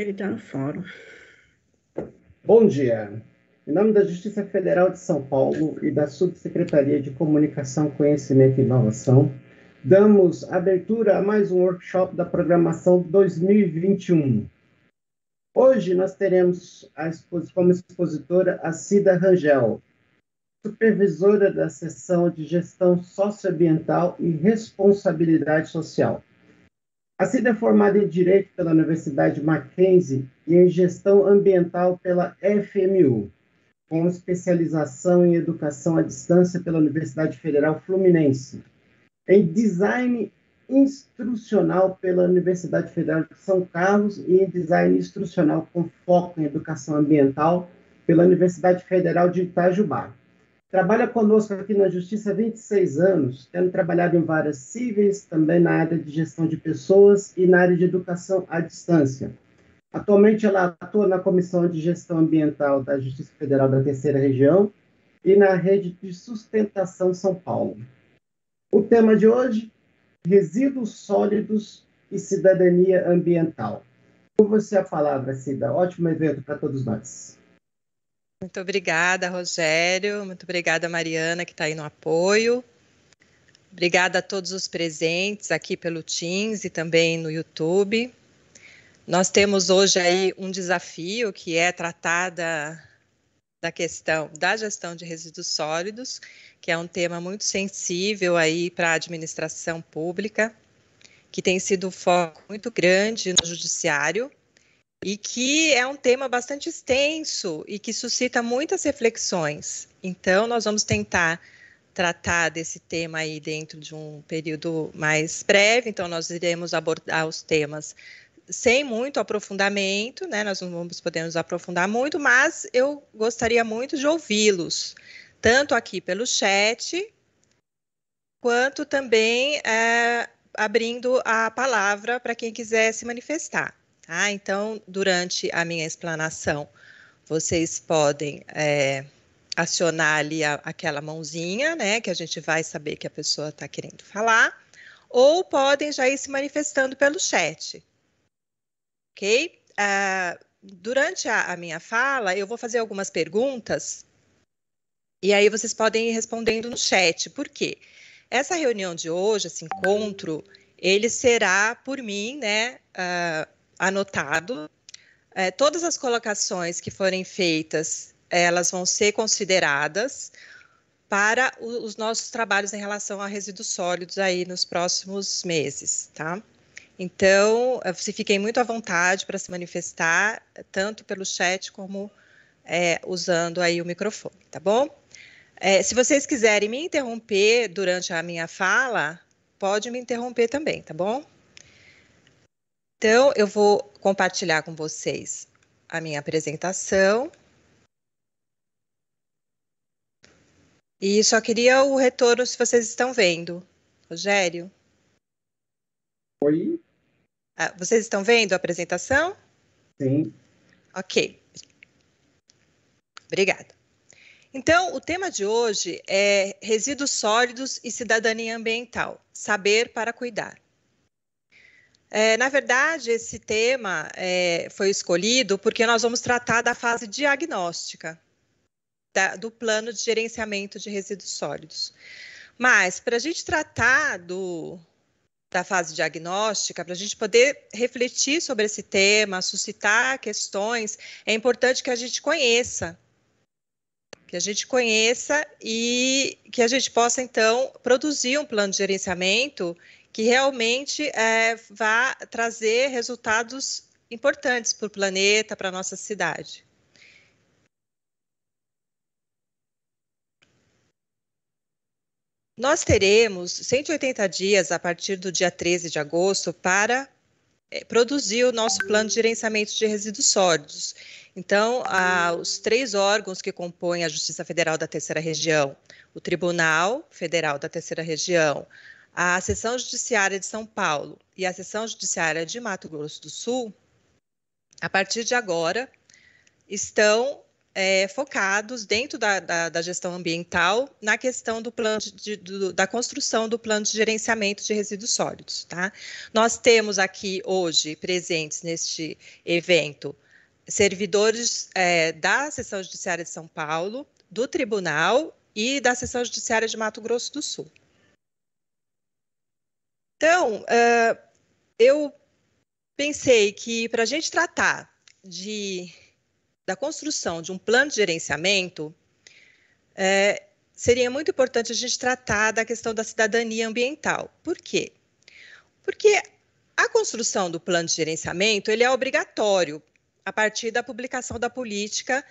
Ele está no fórum. Bom dia. Em nome da Justiça Federal de São Paulo e da Subsecretaria de Comunicação, Conhecimento e Inovação, damos abertura a mais um workshop da programação 2021. Hoje nós teremos como expositora a Cida Rangel, supervisora da seção de gestão socioambiental e responsabilidade social. A Cida é formada em Direito pela Universidade Mackenzie e em Gestão Ambiental pela FMU, com especialização em Educação à Distância pela Universidade Federal Fluminense, em Design Instrucional pela Universidade Federal de São Carlos e em Design Instrucional com foco em Educação Ambiental pela Universidade Federal de Itajubá. Trabalha conosco aqui na Justiça há 26 anos, tendo trabalhado em várias cíveis, também na área de gestão de pessoas e na área de educação à distância. Atualmente, ela atua na Comissão de Gestão Ambiental da Justiça Federal da Terceira Região e na Rede de Sustentação São Paulo. O tema de hoje: resíduos sólidos e cidadania ambiental. Com você a palavra, Cida. Ótimo evento para todos nós. Muito obrigada, Rogério. Muito obrigada, Mariana, que está aí no apoio. Obrigada a todos os presentes aqui pelo Teams e também no YouTube. Nós temos hoje aí um desafio que é tratar da, da questão da gestão de resíduos sólidos, que é um tema muito sensível aí para a administração pública, que tem sido um foco muito grande no judiciário e que é um tema bastante extenso e que suscita muitas reflexões. Então, nós vamos tentar tratar desse tema aí dentro de um período mais breve, então nós iremos abordar os temas sem muito aprofundamento, né? Nós não vamos poder nos aprofundar muito, mas eu gostaria muito de ouvi-los, tanto aqui pelo chat, quanto também é, abrindo a palavra para quem quiser se manifestar. Ah, então, durante a minha explanação, vocês podem é, acionar ali a, aquela mãozinha, né? Que a gente vai saber que a pessoa está querendo falar. Ou podem já ir se manifestando pelo chat. Ok? Ah, durante a, a minha fala, eu vou fazer algumas perguntas e aí vocês podem ir respondendo no chat. Por quê? Essa reunião de hoje, esse encontro, ele será por mim, né, uh, anotado. É, todas as colocações que forem feitas, elas vão ser consideradas para os nossos trabalhos em relação a resíduos sólidos aí nos próximos meses, tá? Então, eh, se fiquem muito à vontade para se manifestar, eh, tanto pelo chat como é, usando aí o microfone, tá bom? É, se vocês quiserem me interromper durante a minha fala, pode me interromper também, tá bom? Então, eu vou compartilhar com vocês a minha apresentação. E só queria o retorno se vocês estão vendo. Rogério? Oi. Ah, vocês estão vendo a apresentação? Sim. Ok. Obrigada. Então, o tema de hoje é resíduos sólidos e cidadania ambiental, saber para cuidar. É, na verdade, esse tema é, foi escolhido porque nós vamos tratar da fase diagnóstica da, do plano de gerenciamento de resíduos sólidos. Mas, para a gente tratar do, da fase diagnóstica, para a gente poder refletir sobre esse tema, suscitar questões, é importante que a gente conheça. Que a gente conheça e que a gente possa, então, produzir um plano de gerenciamento que realmente é, vá trazer resultados importantes para o planeta, para a nossa cidade. Nós teremos 180 dias a partir do dia 13 de agosto para é, produzir o nosso plano de gerenciamento de resíduos sólidos. Então, os três órgãos que compõem a Justiça Federal da Terceira Região, o Tribunal Federal da Terceira Região, a Seção Judiciária de São Paulo e a Seção Judiciária de Mato Grosso do Sul, a partir de agora, estão é, focados dentro da, da, da, gestão ambiental na questão do plano de, do, da construção do plano de gerenciamento de resíduos sólidos. Tá? Nós temos aqui hoje presentes neste evento servidores é, da Seção Judiciária de São Paulo, do Tribunal e da Seção Judiciária de Mato Grosso do Sul. Então, uh, eu pensei que para a gente tratar de, da construção de um plano de gerenciamento, é, seria muito importante a gente tratar da questão da cidadania ambiental. Por quê? Porque a construção do plano de gerenciamento ele é obrigatório a partir da publicação da política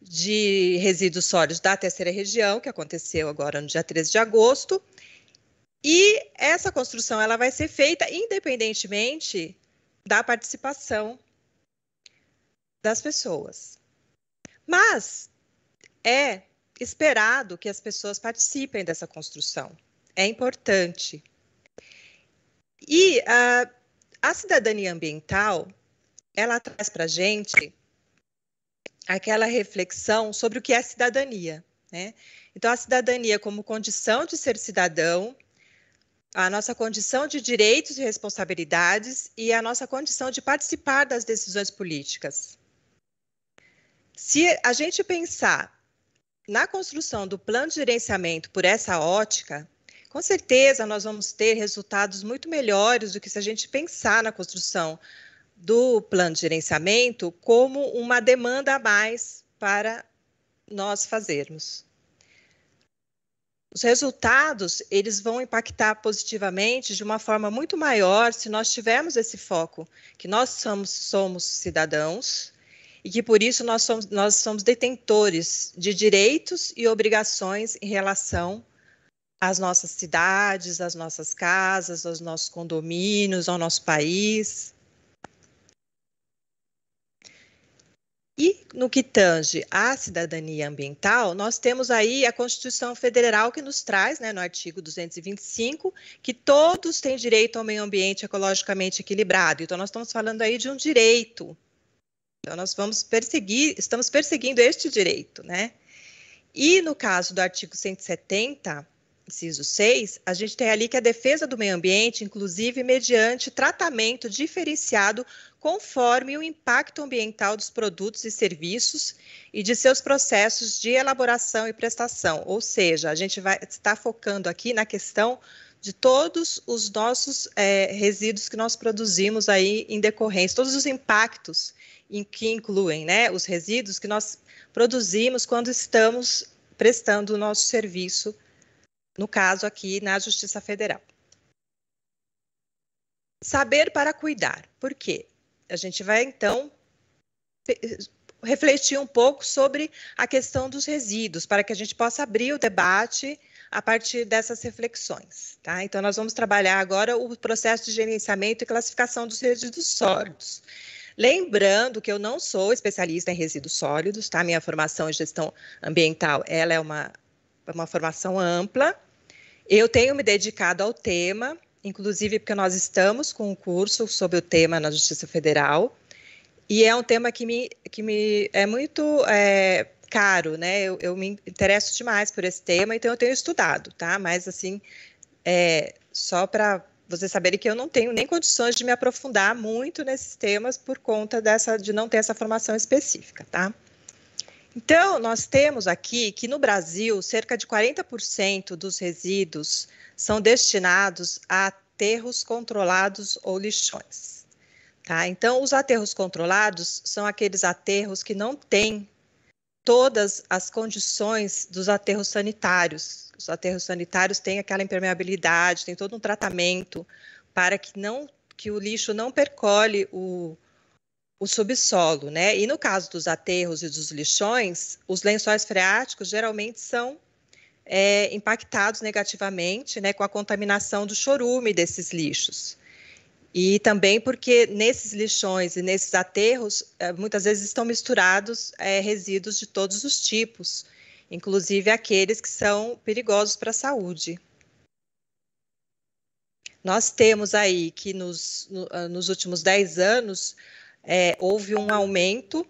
de resíduos sólidos da terceira região, que aconteceu agora no dia 13 de agosto, e essa construção ela vai ser feita independentemente da participação das pessoas. Mas é esperado que as pessoas participem dessa construção. É importante. E ah, a cidadania ambiental, ela traz para a gente aquela reflexão sobre o que é cidadania. Né? Então, a cidadania como condição de ser cidadão a nossa condição de direitos e responsabilidades e a nossa condição de participar das decisões políticas. Se a gente pensar na construção do plano de gerenciamento por essa ótica, com certeza nós vamos ter resultados muito melhores do que se a gente pensar na construção do plano de gerenciamento como uma demanda a mais para nós fazermos. Os resultados, eles vão impactar positivamente de uma forma muito maior se nós tivermos esse foco, que nós somos, somos cidadãos e que por isso nós somos, nós somos detentores de direitos e obrigações em relação às nossas cidades, às nossas casas, aos nossos condomínios, ao nosso país. E no que tange à cidadania ambiental, nós temos aí a Constituição Federal que nos traz, né, no artigo 225, que todos têm direito ao meio ambiente ecologicamente equilibrado. Então, nós estamos falando aí de um direito. Então, nós vamos perseguir, estamos perseguindo este direito, né? E no caso do artigo 170, inciso 6, a gente tem ali que a defesa do meio ambiente, inclusive mediante tratamento diferenciado conforme o impacto ambiental dos produtos e serviços e de seus processos de elaboração e prestação. Ou seja, a gente vai estar focando aqui na questão de todos os nossos é, resíduos que nós produzimos aí em decorrência, todos os impactos em que incluem, né, os resíduos que nós produzimos quando estamos prestando o nosso serviço no caso aqui na Justiça Federal. Saber para cuidar. Por quê? A gente vai então refletir um pouco sobre a questão dos resíduos, para que a gente possa abrir o debate a partir dessas reflexões. Tá? Então, nós vamos trabalhar agora o processo de gerenciamento e classificação dos resíduos sólidos. Lembrando que eu não sou especialista em resíduos sólidos, tá? Minha formação em gestão ambiental, ela é uma, é uma formação ampla, eu tenho me dedicado ao tema, inclusive porque nós estamos com um curso sobre o tema na Justiça Federal, e é um tema que me, que me é muito é, caro, né? Eu, eu, me interesso demais por esse tema, então eu tenho estudado, tá? Mas, assim, é, só para vocês saberem que eu não tenho nem condições de me aprofundar muito nesses temas por conta dessa de não ter essa formação específica, tá? Então, nós temos aqui que no Brasil, cerca de 40% dos resíduos são destinados a aterros controlados ou lixões. Tá? Então, os aterros controlados são aqueles aterros que não têm todas as condições dos aterros sanitários. Os aterros sanitários têm aquela impermeabilidade, tem todo um tratamento para que não que o lixo não percole o, o subsolo, né? E no caso dos aterros e dos lixões, os lençóis freáticos geralmente são é, impactados negativamente, né, com a contaminação do chorume desses lixos. E também porque nesses lixões e nesses aterros, é, muitas vezes estão misturados é, resíduos de todos os tipos, inclusive aqueles que são perigosos para a saúde. Nós temos aí que nos, ah, nos últimos 10 anos, é, houve um aumento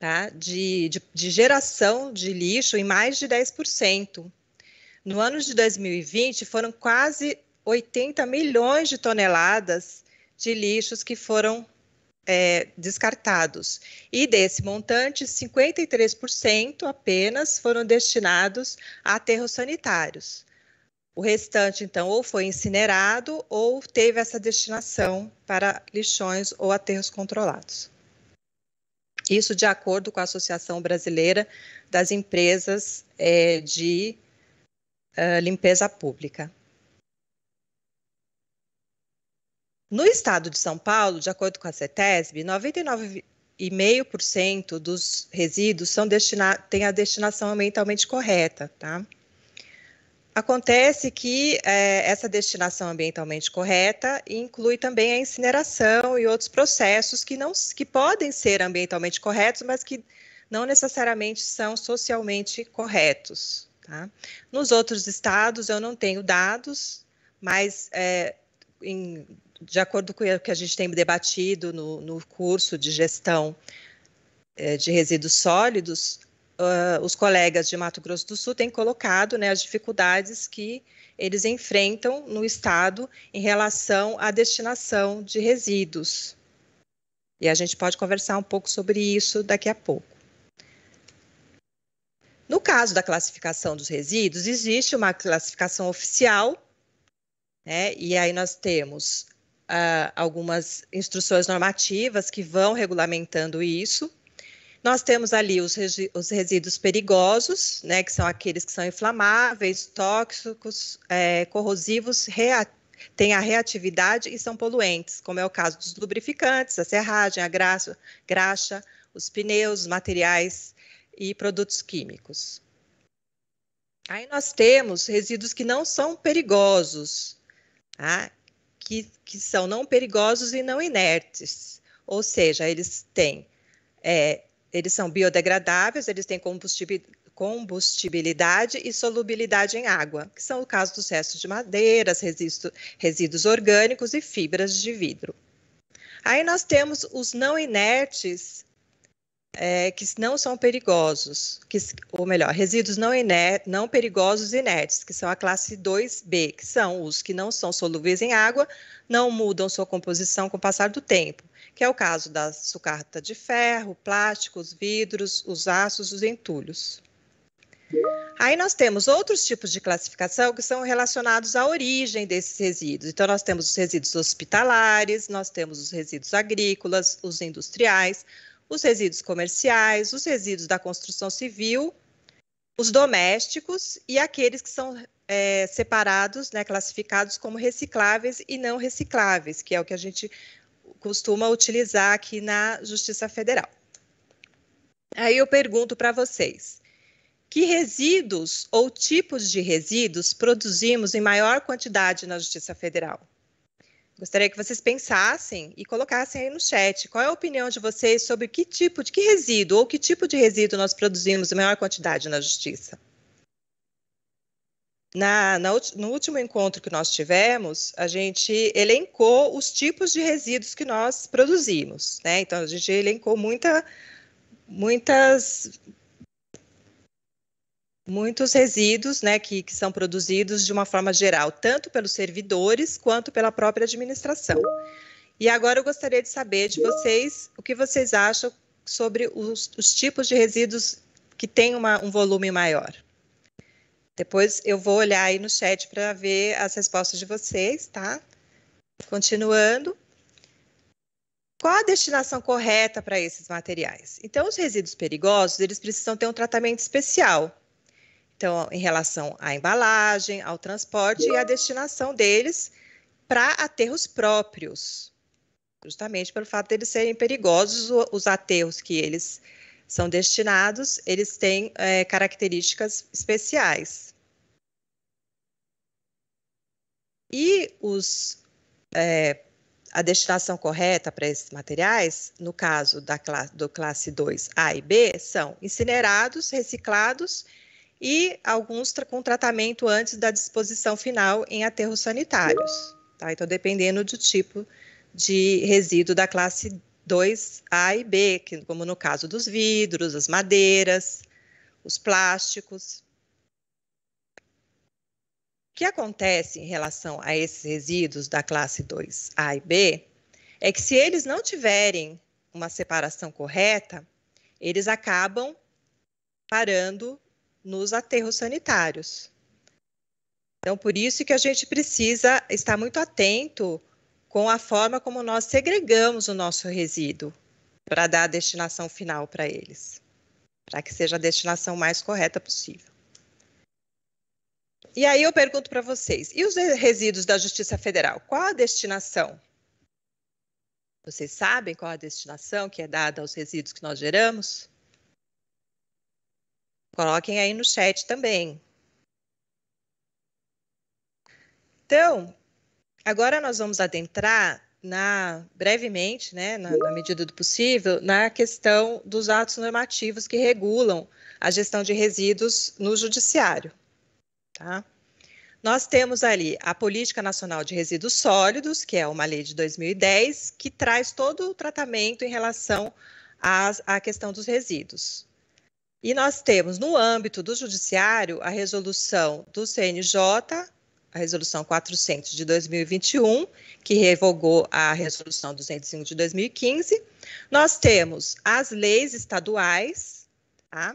tá, de, de, de geração de lixo em mais de 10%. No ano de 2020, foram quase 80 milhões de toneladas de lixos que foram é, descartados. E desse montante, 53% apenas foram destinados a aterros sanitários. O restante, então, ou foi incinerado ou teve essa destinação para lixões ou aterros controlados. Isso de acordo com a Associação Brasileira das Empresas é, de é, Limpeza Pública. No estado de São Paulo, de acordo com a CETESB, 99,5% dos resíduos são destina a destinação ambientalmente correta, tá? Acontece que é, essa destinação ambientalmente correta inclui também a incineração e outros processos que, não, que podem ser ambientalmente corretos, mas que não necessariamente são socialmente corretos. Tá? Nos outros estados eu não tenho dados, mas é, em, de acordo com o que a gente tem debatido no, no curso de gestão é, de resíduos sólidos, uh, os colegas de Mato Grosso do Sul têm colocado né, as dificuldades que eles enfrentam no Estado em relação à destinação de resíduos. E a gente pode conversar um pouco sobre isso daqui a pouco. No caso da classificação dos resíduos, existe uma classificação oficial, né, e aí nós temos uh, algumas instruções normativas que vão regulamentando isso. Nós temos ali os, os resíduos perigosos, né, que são aqueles que são inflamáveis, tóxicos, é, corrosivos, têm a reatividade e são poluentes, como é o caso dos lubrificantes, a serragem, a graxa, graxa os pneus, materiais e produtos químicos. Aí nós temos resíduos que não são perigosos, tá? que, que são não perigosos e não inertes, ou seja, eles têm é, eles são biodegradáveis, eles têm combustibilidade e solubilidade em água, que são o caso dos restos de madeiras, resíduos orgânicos e fibras de vidro. Aí nós temos os não inertes, é, que não são perigosos, que, ou melhor, resíduos não, iner, não perigosos inertes, que são a classe 2B, que são os que não são solúveis em água, não mudam sua composição com o passar do tempo, que é o caso da sucata de ferro, plásticos, vidros, os aços, os entulhos. Aí nós temos outros tipos de classificação que são relacionados à origem desses resíduos. Então, nós temos os resíduos hospitalares, nós temos os resíduos agrícolas, os industriais, os resíduos comerciais, os resíduos da construção civil, os domésticos e aqueles que são é, separados, né, classificados como recicláveis e não recicláveis, que é o que a gente costuma utilizar aqui na Justiça Federal. Aí eu pergunto para vocês: que resíduos ou tipos de resíduos produzimos em maior quantidade na Justiça Federal? Gostaria que vocês pensassem e colocassem aí no chat qual é a opinião de vocês sobre que tipo de que resíduo ou que tipo de resíduo nós produzimos em maior quantidade na justiça. Na, na, no último encontro que nós tivemos, a gente elencou os tipos de resíduos que nós produzimos, né? Então a gente elencou muita, muitas, muitos resíduos, né, que, que são produzidos de uma forma geral, tanto pelos servidores quanto pela própria administração. E agora eu gostaria de saber de vocês o que vocês acham sobre os, os tipos de resíduos que têm uma, um volume maior. Depois eu vou olhar aí no chat para ver as respostas de vocês, tá? Continuando. Qual a destinação correta para esses materiais? Então, os resíduos perigosos, eles precisam ter um tratamento especial. Então, em relação à embalagem, ao transporte e à destinação deles para aterros próprios. Justamente pelo fato de eles serem perigosos, os aterros que eles são destinados, eles têm é, características especiais. E os, é, a destinação correta para esses materiais, no caso da classe, do classe 2A e B, são incinerados, reciclados e alguns tra com tratamento antes da disposição final em aterros sanitários. Tá? Então, dependendo do tipo de resíduo da classe 2A e B, que, como no caso dos vidros, as madeiras, os plásticos que acontece em relação a esses resíduos da classe 2A e B é que, se eles não tiverem uma separação correta, eles acabam parando nos aterros sanitários. Então, por isso que a gente precisa estar muito atento com a forma como nós segregamos o nosso resíduo para dar a destinação final para eles, para que seja a destinação mais correta possível. E aí eu pergunto para vocês: e os resíduos da Justiça Federal? Qual a destinação? Vocês sabem qual a destinação que é dada aos resíduos que nós geramos? Coloquem aí no chat também. Então, agora nós vamos adentrar na brevemente, né, na, na, medida do possível, na questão dos atos normativos que regulam a gestão de resíduos no judiciário. Tá? Nós temos ali a Política Nacional de Resíduos Sólidos, que é uma lei de 2010, que traz todo o tratamento em relação à, à questão dos resíduos. E nós temos, no âmbito do Judiciário, a resolução do CNJ, a resolução 400 de 2021, que revogou a resolução 205 de 2015. Nós temos as leis estaduais, tá?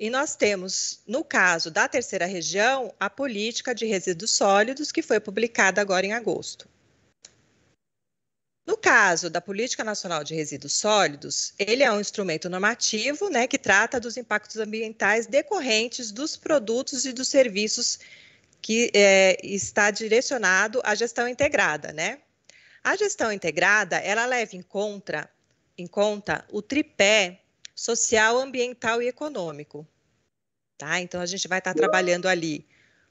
E nós temos, no caso da terceira região, a política de resíduos sólidos, que foi publicada agora em agosto. No caso da Política Nacional de Resíduos Sólidos, ele é um instrumento normativo né, que trata dos impactos ambientais decorrentes dos produtos e dos serviços que é, está direcionado à gestão integrada. Né? A gestão integrada ela leva em conta, em conta o tripé social, ambiental e econômico, Tá? Então a gente vai estar tá trabalhando ali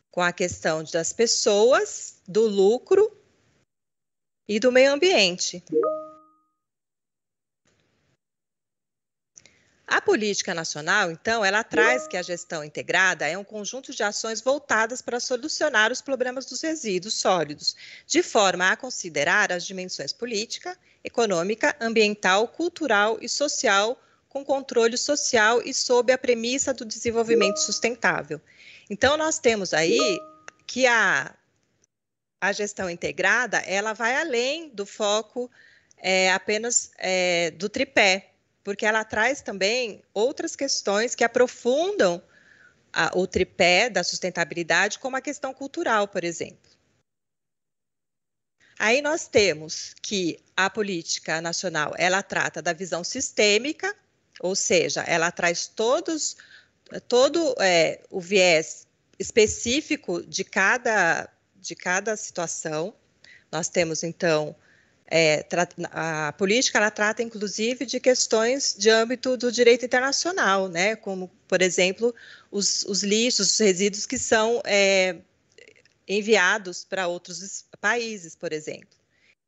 com a questão das pessoas, do lucro e do meio ambiente. A política nacional, então, ela traz que a gestão integrada é um conjunto de ações voltadas para solucionar os problemas dos resíduos sólidos, de forma a considerar as dimensões política, econômica, ambiental, cultural e social com controle social e sob a premissa do desenvolvimento sustentável. Então, nós temos aí que a, a gestão integrada ela vai além do foco é, apenas é, do tripé, porque ela traz também outras questões que aprofundam a, o tripé da sustentabilidade, como a questão cultural, por exemplo. Aí nós temos que a política nacional ela trata da visão sistêmica ou seja, ela traz todos, todo é, o viés específico de cada, de cada situação. Nós temos, então, é, a política ela trata inclusive de questões de âmbito do direito internacional, né? como, por exemplo, os, os lixos, os resíduos que são é, enviados para outros países, por exemplo.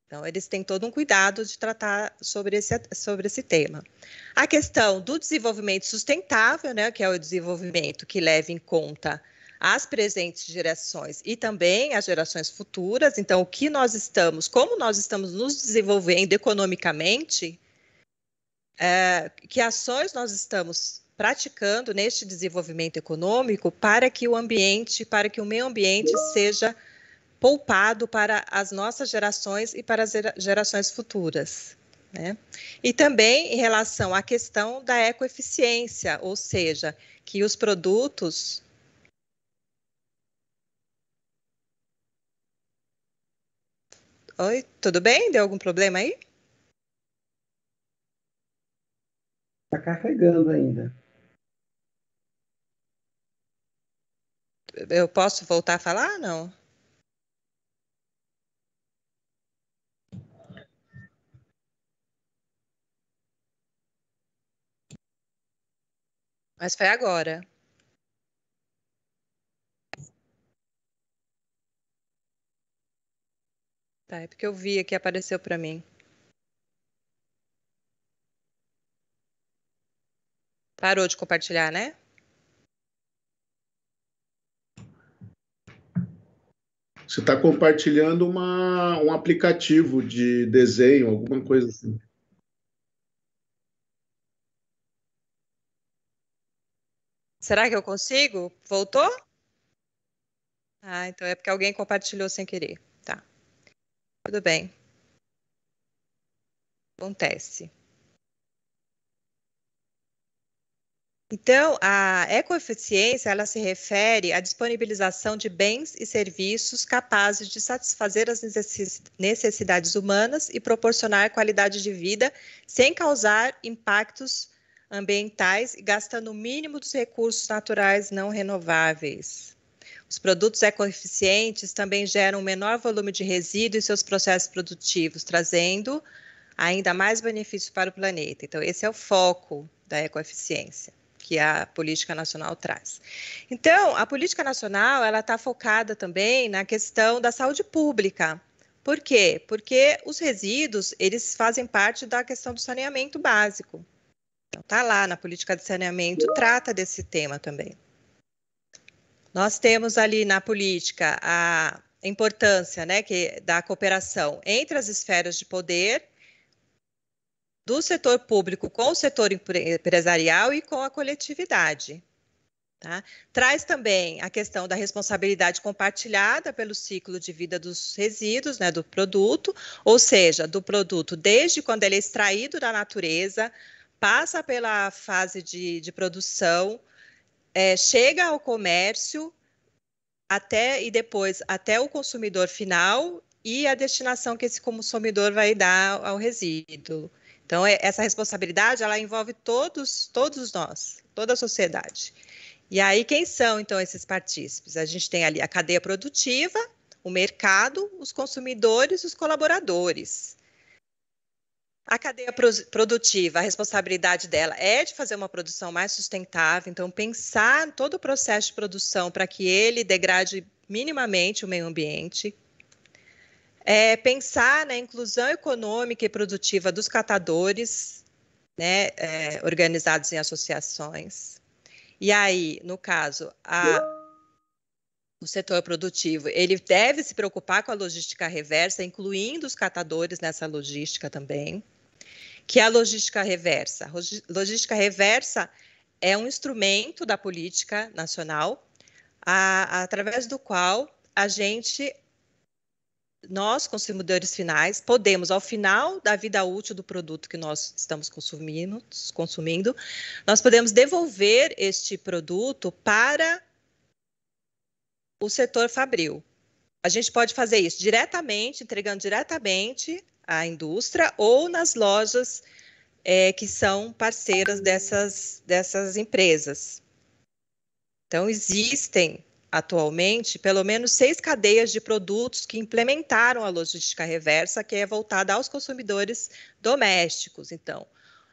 Então, eles têm todo um cuidado de tratar sobre esse, sobre esse tema. A questão do desenvolvimento sustentável, né, que é o desenvolvimento que leva em conta as presentes gerações e também as gerações futuras. Então, o que nós estamos, como nós estamos nos desenvolvendo economicamente, é, que ações nós estamos praticando neste desenvolvimento econômico para que o ambiente, para que o meio ambiente seja poupado para as nossas gerações e para as gerações futuras. Né? E também em relação à questão da ecoeficiência, ou seja, que os produtos Oi, tudo bem? Deu algum problema aí? Está carregando ainda. Eu posso voltar a falar? Não. Mas foi agora. Tá, é porque eu vi que apareceu para mim. Parou de compartilhar, né? Você está compartilhando uma, um aplicativo de desenho, alguma coisa assim. Será que eu consigo? Voltou? Ah, então é porque alguém compartilhou sem querer. Tá. Tudo bem. Acontece. Então, a ecoeficiência, ela se refere à disponibilização de bens e serviços capazes de satisfazer as necessidades humanas e proporcionar qualidade de vida sem causar impactos ambientais e gastando o mínimo dos recursos naturais não renováveis. Os produtos ecoeficientes também geram um menor volume de resíduos em seus processos produtivos, trazendo ainda mais benefícios para o planeta. Então, esse é o foco da ecoeficiência que a política nacional traz. Então, a política nacional ela está focada também na questão da saúde pública. Por quê? Porque os resíduos eles fazem parte da questão do saneamento básico. Então, tá lá na política de saneamento, trata desse tema também. Nós temos ali na política a importância né, que, da cooperação entre as esferas de poder, do setor público com o setor empresarial e com a coletividade. Tá? Traz também a questão da responsabilidade compartilhada pelo ciclo de vida dos resíduos, né, do produto, ou seja, do produto desde quando ele é extraído da natureza passa pela fase de, de produção, é, chega ao comércio até e depois até o consumidor final e a destinação que esse consumidor vai dar ao resíduo. Então, é, essa responsabilidade ela envolve todos, todos nós, toda a sociedade. E aí, quem são então esses partícipes? A gente tem ali a cadeia produtiva, o mercado, os consumidores, os colaboradores. A cadeia produtiva, a responsabilidade dela é de fazer uma produção mais sustentável, então pensar todo o processo de produção para que ele degrade minimamente o meio ambiente. É, pensar na inclusão econômica e produtiva dos catadores, né, é, organizados em associações. E aí, no caso, a, o setor produtivo, ele deve se preocupar com a logística reversa, incluindo os catadores nessa logística também que é a logística reversa. Logística reversa é um instrumento da política nacional a, a, através do qual a gente, nós consumidores finais, podemos, ao final da vida útil do produto que nós estamos consumindo, consumindo nós podemos devolver este produto para o setor fabril. A gente pode fazer isso diretamente, entregando diretamente à indústria ou nas lojas é, que são parceiras dessas, dessas empresas. Então, existem atualmente pelo menos seis cadeias de produtos que implementaram a logística reversa, que é voltada aos consumidores domésticos. Então,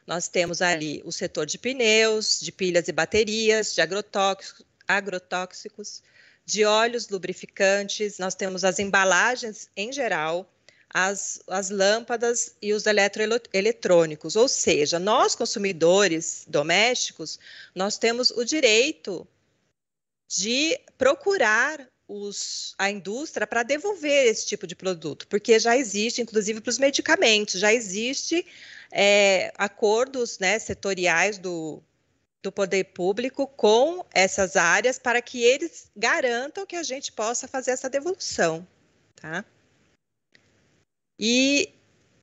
nós temos ali o setor de pneus, de pilhas e baterias, de agrotóxicos, agrotóxicos de óleos lubrificantes, nós temos as embalagens em geral, as, as lâmpadas e os eletroeletrônicos. Ou seja, nós, consumidores domésticos, nós temos o direito de procurar os, a indústria para devolver esse tipo de produto, porque já existe, inclusive para os medicamentos, já existe é, acordos né, setoriais do, do poder público com essas áreas para que eles garantam que a gente possa fazer essa devolução, tá? E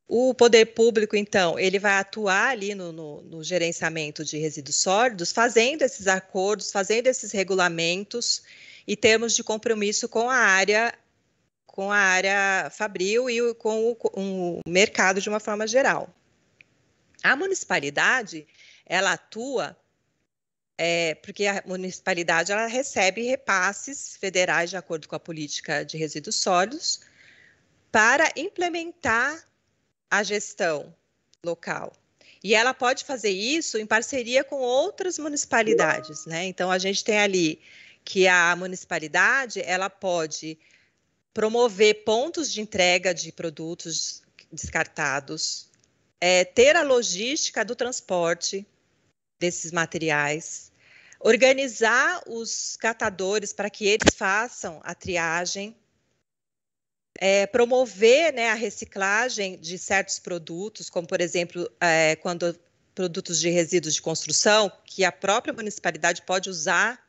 o poder público, então, ele vai atuar ali no, no, no, gerenciamento de resíduos sólidos, fazendo esses acordos, fazendo esses regulamentos e termos de compromisso com a área, com a área fabril e com o, com o mercado de uma forma geral. A municipalidade, ela atua é, porque a municipalidade ela recebe repasses federais de acordo com a política de resíduos sólidos para implementar a gestão local. E ela pode fazer isso em parceria com outras municipalidades, né? Então a gente tem ali que a municipalidade ela pode promover pontos de entrega de produtos descartados, é, ter a logística do transporte desses materiais, organizar os catadores para que eles façam a triagem é, promover né, a reciclagem de certos produtos, como, por exemplo, é, quando produtos de resíduos de construção, que a própria municipalidade pode usar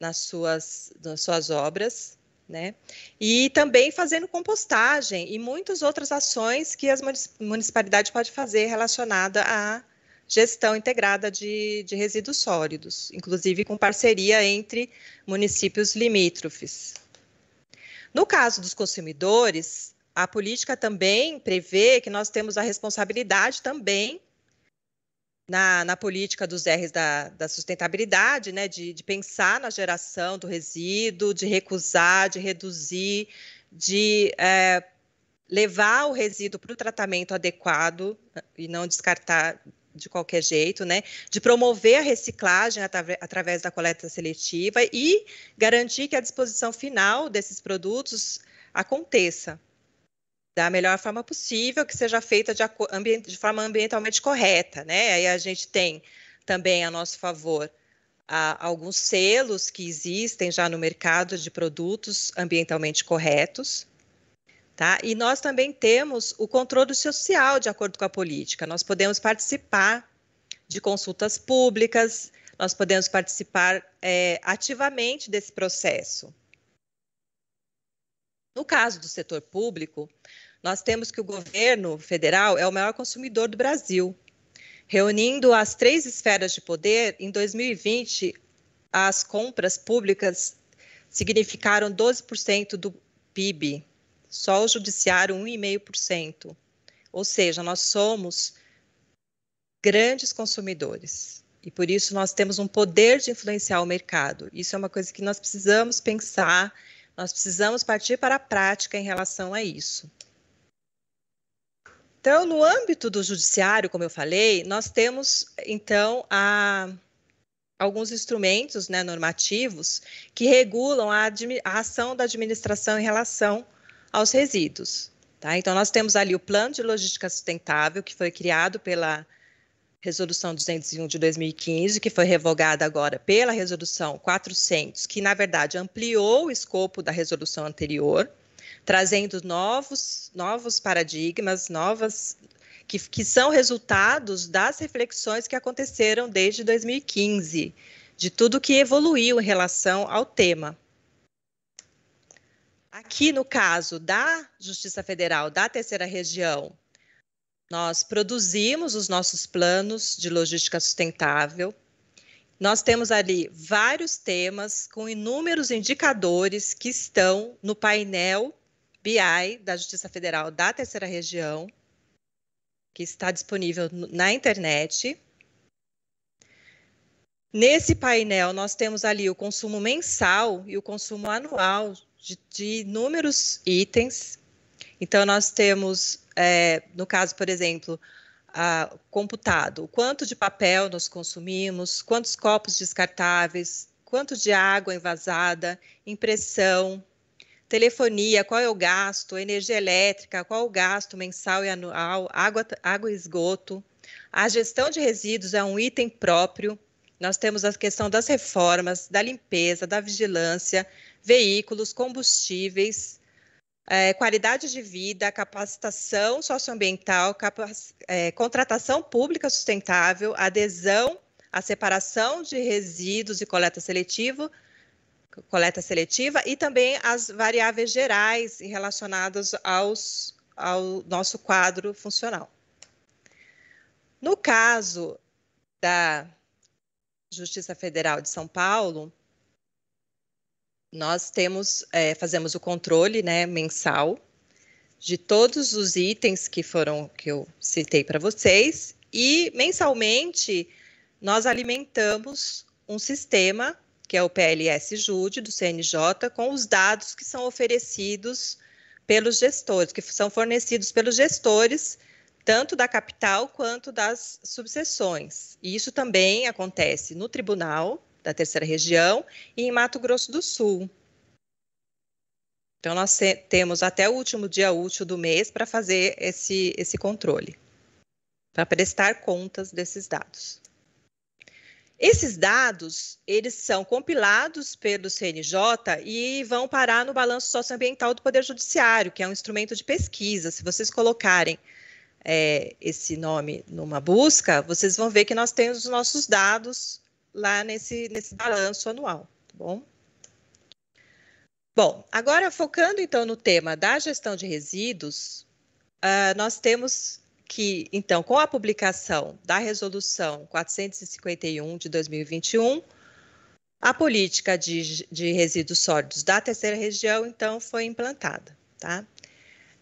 nas suas, nas suas obras, né? E também fazendo compostagem e muitas outras ações que as municipalidades podem fazer relacionada à gestão integrada de, de resíduos sólidos, inclusive com parceria entre municípios limítrofes. No caso dos consumidores, a política também prevê que nós temos a responsabilidade também na, na política dos R's da, da sustentabilidade, né, de, de pensar na geração do resíduo, de recusar, de reduzir, de é, levar o resíduo para o tratamento adequado né? e não descartar de qualquer jeito, né? De promover a reciclagem através da coleta seletiva e garantir que a disposição final desses produtos aconteça da melhor forma possível, que seja feita de, de forma ambientalmente correta, né? Aí a gente tem também a nosso favor alguns selos que existem já no mercado de produtos ambientalmente corretos, Tá? E nós também temos o controle social de acordo com a política. Nós podemos participar de consultas públicas, nós podemos participar é, ativamente desse processo. No caso do setor público, nós temos que o governo federal é o maior consumidor do Brasil. Reunindo as três esferas de poder, em 2020, as compras públicas significaram 12% do PIB só o judiciário 1,5%. Ou seja, nós somos grandes consumidores e por isso nós temos um poder de influenciar o mercado. Isso é uma coisa que nós precisamos pensar, nós precisamos partir para a prática em relação a isso. Então, no âmbito do judiciário, como eu falei, nós temos então a, alguns instrumentos né, normativos que regulam a, a ação da administração em relação aos resíduos. Tá? Então, nós temos ali o Plano de Logística Sustentável, que foi criado pela Resolução 201 de 2015, que foi revogada agora pela Resolução 400, que, na verdade, ampliou o escopo da resolução anterior, trazendo novos, novos paradigmas, novas. Que, que são resultados das reflexões que aconteceram desde 2015, de tudo que evoluiu em relação ao tema. Aqui no caso da Justiça Federal da Terceira Região, nós produzimos os nossos planos de logística sustentável. Nós temos ali vários temas com inúmeros indicadores que estão no painel BI da Justiça Federal da Terceira Região, que está disponível na internet. Nesse painel, nós temos ali o consumo mensal e o consumo anual de, de inúmeros itens. Então, nós temos, é, no caso, por exemplo, a, computado o quanto de papel nós consumimos, quantos copos descartáveis, quanto de água envasada, impressão, telefonia, qual é o gasto, energia elétrica, qual é o gasto mensal e anual, água, água e esgoto. A gestão de resíduos é um item próprio, nós temos a questão das reformas, da limpeza, da vigilância, veículos, combustíveis, é, qualidade de vida, capacitação socioambiental, capa é, contratação pública sustentável, adesão à separação de resíduos e coleta seletiva, coleta seletiva e também as variáveis gerais relacionadas aos, ao nosso quadro funcional. No caso da Justiça Federal de São Paulo, nós temos, é, fazemos o controle né, mensal de todos os itens que foram que eu citei para vocês e mensalmente nós alimentamos um sistema que é o PLS Jude do CNJ com os dados que são oferecidos pelos gestores, que são fornecidos pelos gestores tanto da capital quanto das subseções. E isso também acontece no Tribunal da Terceira Região e em Mato Grosso do Sul. Então, nós temos até o último dia útil do mês para fazer esse, esse controle, para prestar contas desses dados. Esses dados, eles são compilados pelo CNJ e vão parar no balanço socioambiental do Poder Judiciário, que é um instrumento de pesquisa. Se vocês colocarem é, esse nome numa busca, vocês vão ver que nós temos os nossos dados lá nesse, nesse balanço anual, tá bom? Bom, agora focando então no tema da gestão de resíduos, uh, nós temos que, então, com a publicação da Resolução 451 de 2021, a política de, de resíduos sólidos da terceira região, então, foi implantada. Tá?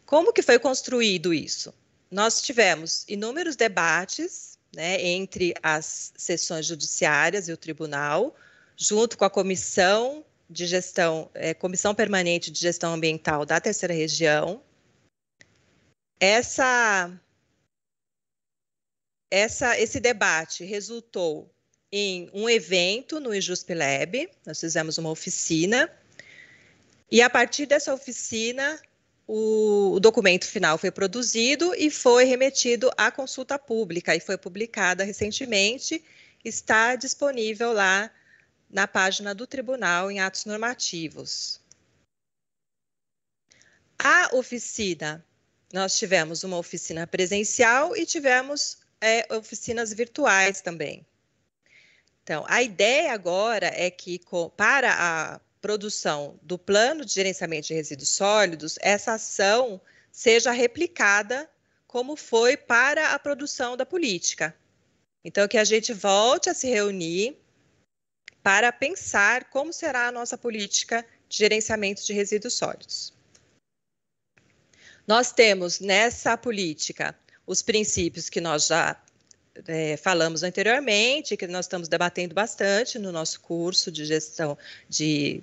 Como que foi construído isso? Nós tivemos inúmeros debates né, entre as sessões judiciárias e o tribunal, junto com a comissão de gestão, é, comissão permanente de gestão ambiental da terceira região. Essa, essa, esse debate resultou em um evento no IJUSP Lab, nós fizemos uma oficina, e a partir dessa oficina, o documento final foi produzido e foi remetido à consulta pública e foi publicada recentemente. Está disponível lá na página do tribunal em atos normativos. A oficina, nós tivemos uma oficina presencial e tivemos é, oficinas virtuais também. Então, a ideia agora é que, para a produção do plano de gerenciamento de resíduos sólidos, essa ação seja replicada como foi para a produção da política. Então, que a gente volte a se reunir para pensar como será a nossa política de gerenciamento de resíduos sólidos. Nós temos nessa política os princípios que nós já é, falamos anteriormente, que nós estamos debatendo bastante no nosso curso de gestão de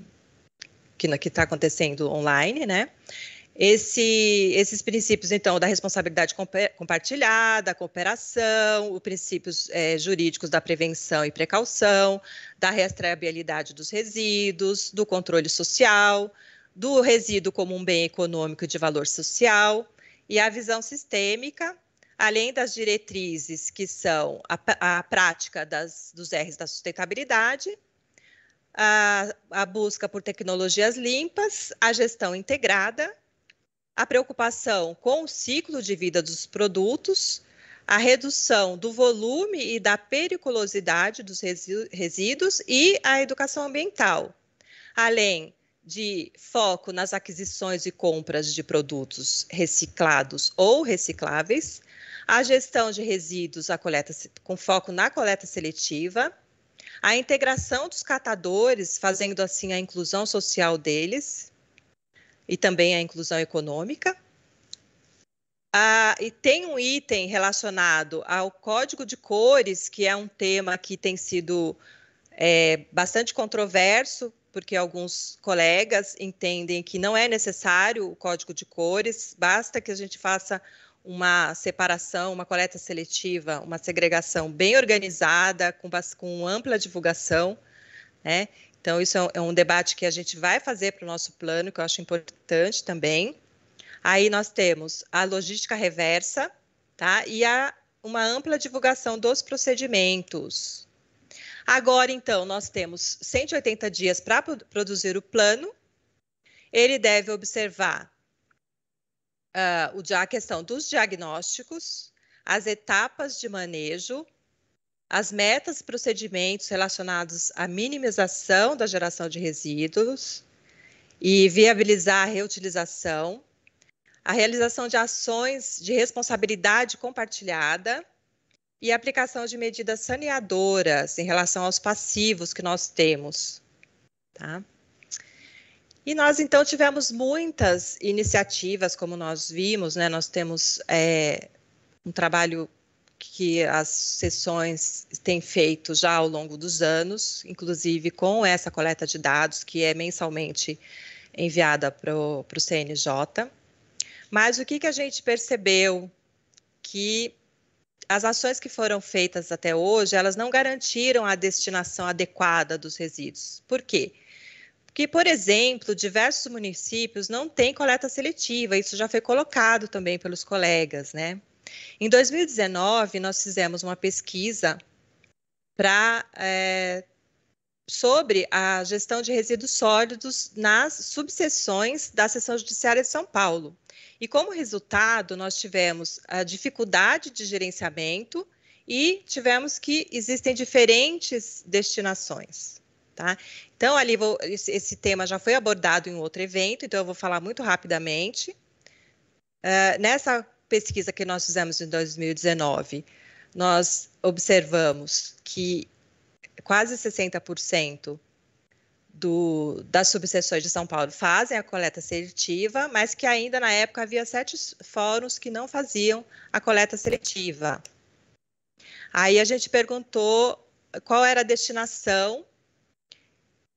que está acontecendo online, né? Esse, esses princípios, então, da responsabilidade compartilhada, a cooperação, os princípios é, jurídicos da prevenção e precaução, da rastreabilidade dos resíduos, do controle social, do resíduo como um bem econômico de valor social e a visão sistêmica, além das diretrizes que são a, a prática das, dos R's da sustentabilidade, a, a busca por tecnologias limpas, a gestão integrada, a preocupação com o ciclo de vida dos produtos, a redução do volume e da periculosidade dos resíduos e a educação ambiental, além de foco nas aquisições e compras de produtos reciclados ou recicláveis, a gestão de resíduos, a coleta com foco na coleta seletiva, a integração dos catadores, fazendo assim a inclusão social deles e também a inclusão econômica. Ah, e tem um item relacionado ao código de cores, que é um tema que tem sido é, bastante controverso, porque alguns colegas entendem que não é necessário o código de cores, basta que a gente faça uma separação, uma coleta seletiva, uma segregação bem organizada, com, com ampla divulgação, né? Então, isso é um, é debate que a gente vai fazer para o nosso plano, que eu acho importante também. Aí nós temos a logística reversa, tá? E a, uma ampla divulgação dos procedimentos. Agora, então, nós temos 180 dias para produzir o plano. Ele deve observar uh, a questão dos diagnósticos, as etapas de manejo, as metas e procedimentos relacionados à minimização da geração de resíduos e viabilizar a reutilização, a realização de ações de responsabilidade compartilhada e a aplicação de medidas saneadoras em relação aos passivos que nós temos. Tá? E nós então tivemos muitas iniciativas, como nós vimos, né? Nós temos é, um trabalho que as sessões têm feito já ao longo dos anos, inclusive com essa coleta de dados que é mensalmente enviada para o CNJ. Mas o que, que a gente percebeu que as ações que foram feitas até hoje, elas não garantiram a destinação adequada dos resíduos. Por quê? que, por exemplo, diversos municípios não têm coleta seletiva, isso já foi colocado também pelos colegas, né? Em 2019, nós fizemos uma pesquisa para é, sobre a gestão de resíduos sólidos nas subseções da Seção Judiciária de São Paulo. E como resultado, nós tivemos a dificuldade de gerenciamento e tivemos que existem diferentes destinações. Tá? Então, ali vou, esse tema já foi abordado em outro evento, então eu vou falar muito rapidamente. Uh, nessa pesquisa que nós fizemos em 2019, nós observamos que quase 60% do, das subseções de São Paulo fazem a coleta seletiva, mas que ainda na época havia sete fóruns que não faziam a coleta seletiva. Aí a gente perguntou qual era a destinação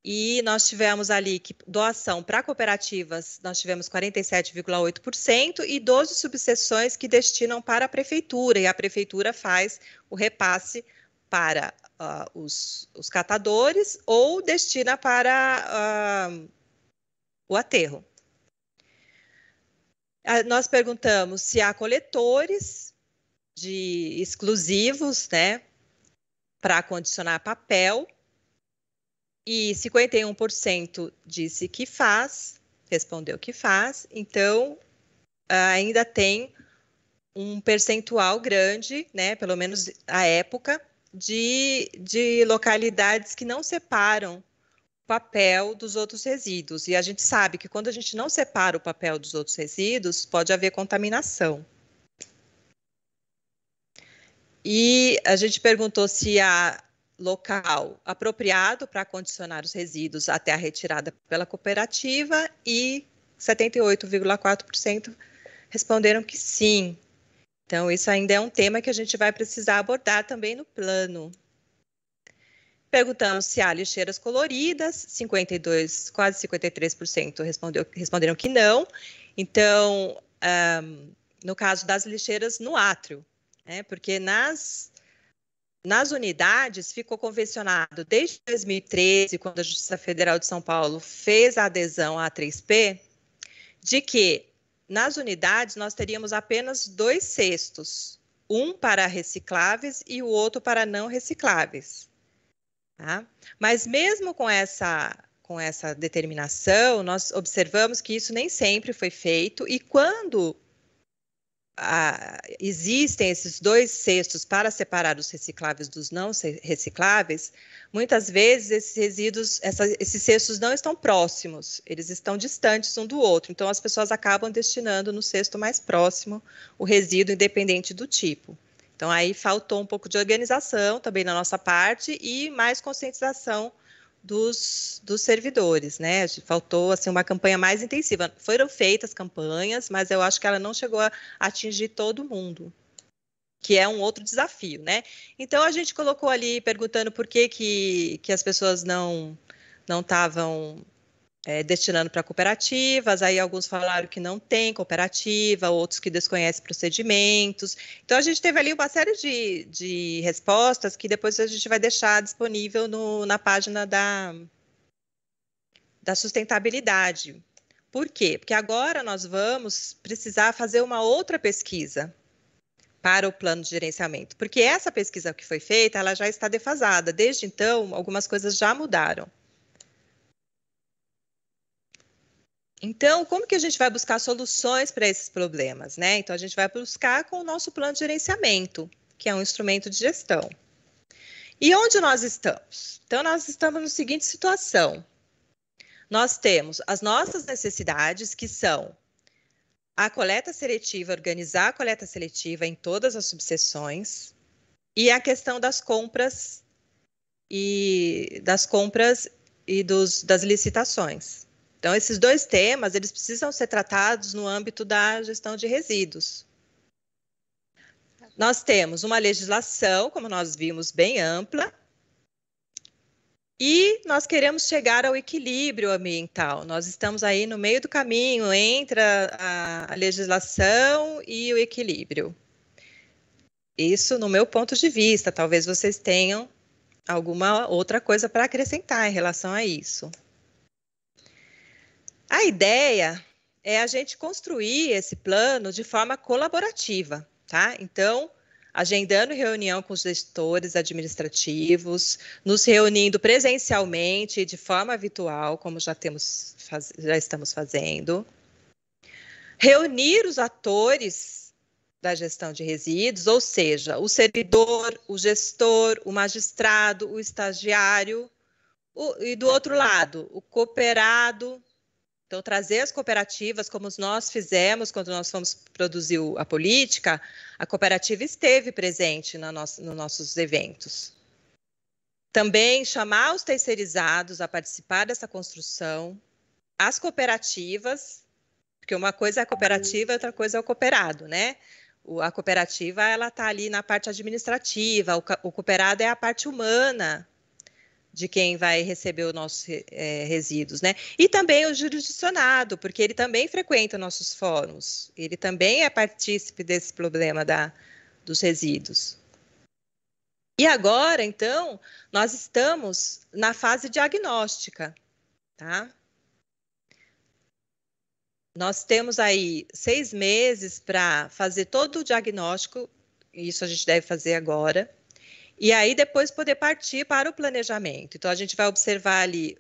e nós tivemos ali que doação para cooperativas, nós tivemos 47,8% e 12 subseções que destinam para a prefeitura, e a prefeitura faz o repasse para uh, os, os, catadores ou destina para uh, o aterro. Nós perguntamos se há coletores de exclusivos, né, para condicionar papel e 51% disse que faz, respondeu que faz. Então, ah, ainda tem um percentual grande, né, pelo menos a época, de, de localidades que não separam o papel dos outros resíduos. E a gente sabe que quando a gente não separa o papel dos outros resíduos, pode haver contaminação. E a gente perguntou se a, local apropriado para condicionar os resíduos até a retirada pela cooperativa e 78,4% responderam que sim. Então, isso ainda é um tema que a gente vai precisar abordar também no plano. Perguntamos se há lixeiras coloridas, 52, quase 53% respondeu, responderam que não. Então, um, no caso das lixeiras no átrio, né, porque nas nas unidades ficou convencionado desde 2013, quando a Justiça Federal de São Paulo fez a adesão à 3P, de que nas unidades nós teríamos apenas dois cestos, um para recicláveis e o outro para não recicláveis. Tá? Mas mesmo com essa com essa determinação, nós observamos que isso nem sempre foi feito e quando a, existem esses dois cestos para separar os recicláveis dos não recicláveis, muitas vezes esses resíduos, essa, esses cestos não estão próximos, eles estão distantes um do outro. Então, as pessoas acabam destinando no cesto mais próximo o resíduo, independente do tipo. Então, aí faltou um pouco de organização também na nossa parte e mais conscientização dos, dos servidores, né? Faltou assim uma campanha mais intensiva. Foram feitas campanhas, mas eu acho que ela não chegou a atingir todo mundo, que é um outro desafio, né? Então a gente colocou ali perguntando por que que, que as pessoas não não estavam é, destinando para cooperativas, aí alguns falaram que não tem cooperativa, outros que desconhecem procedimentos. Então, a gente teve ali uma série de, de respostas que depois a gente vai deixar disponível no, na página da, da sustentabilidade. Por quê? Porque agora nós vamos precisar fazer uma outra pesquisa para o plano de gerenciamento, porque essa pesquisa que foi feita, ela já está defasada. Desde então, algumas coisas já mudaram. Então, como que a gente vai buscar soluções para esses problemas, né? Então, a gente vai buscar com o nosso plano de gerenciamento, que é um instrumento de gestão. E onde nós estamos? Então, nós estamos na seguinte situação: nós temos as nossas necessidades, que são a coleta seletiva, organizar a coleta seletiva em todas as subseções, e a questão das compras e das compras e dos, das licitações. Então, esses dois temas, eles precisam ser tratados no âmbito da gestão de resíduos. Nós temos uma legislação, como nós vimos, bem ampla, e nós queremos chegar ao equilíbrio ambiental. Nós estamos aí no meio do caminho entre a, a legislação e o equilíbrio. Isso no meu ponto de vista. Talvez vocês tenham alguma outra coisa para acrescentar em relação a isso. A ideia é a gente construir esse plano de forma colaborativa, tá? Então, agendando reunião com os gestores administrativos, nos reunindo presencialmente e de forma virtual, como já temos já estamos fazendo. Reunir os atores da gestão de resíduos, ou seja, o servidor, o gestor, o magistrado, o estagiário, o, e do outro lado, o cooperado, então, trazer as cooperativas, como nós fizemos quando nós fomos produzir a política, a cooperativa esteve presente nos nossos eventos. Também chamar os terceirizados a participar dessa construção, as cooperativas, porque uma coisa é a cooperativa, outra coisa é o cooperado, né? a cooperativa ela está ali na parte administrativa, o, cooperado é a parte humana de quem vai receber os nossos é, resíduos, né? E também o jurisdicionado, porque ele também frequenta nossos fóruns, ele também é partícipe desse problema da, dos resíduos. E agora, então, nós estamos na fase diagnóstica, tá? Nós temos aí seis meses para fazer todo o diagnóstico, isso a gente deve fazer agora, e aí depois poder partir para o planejamento. Então a gente vai observar ali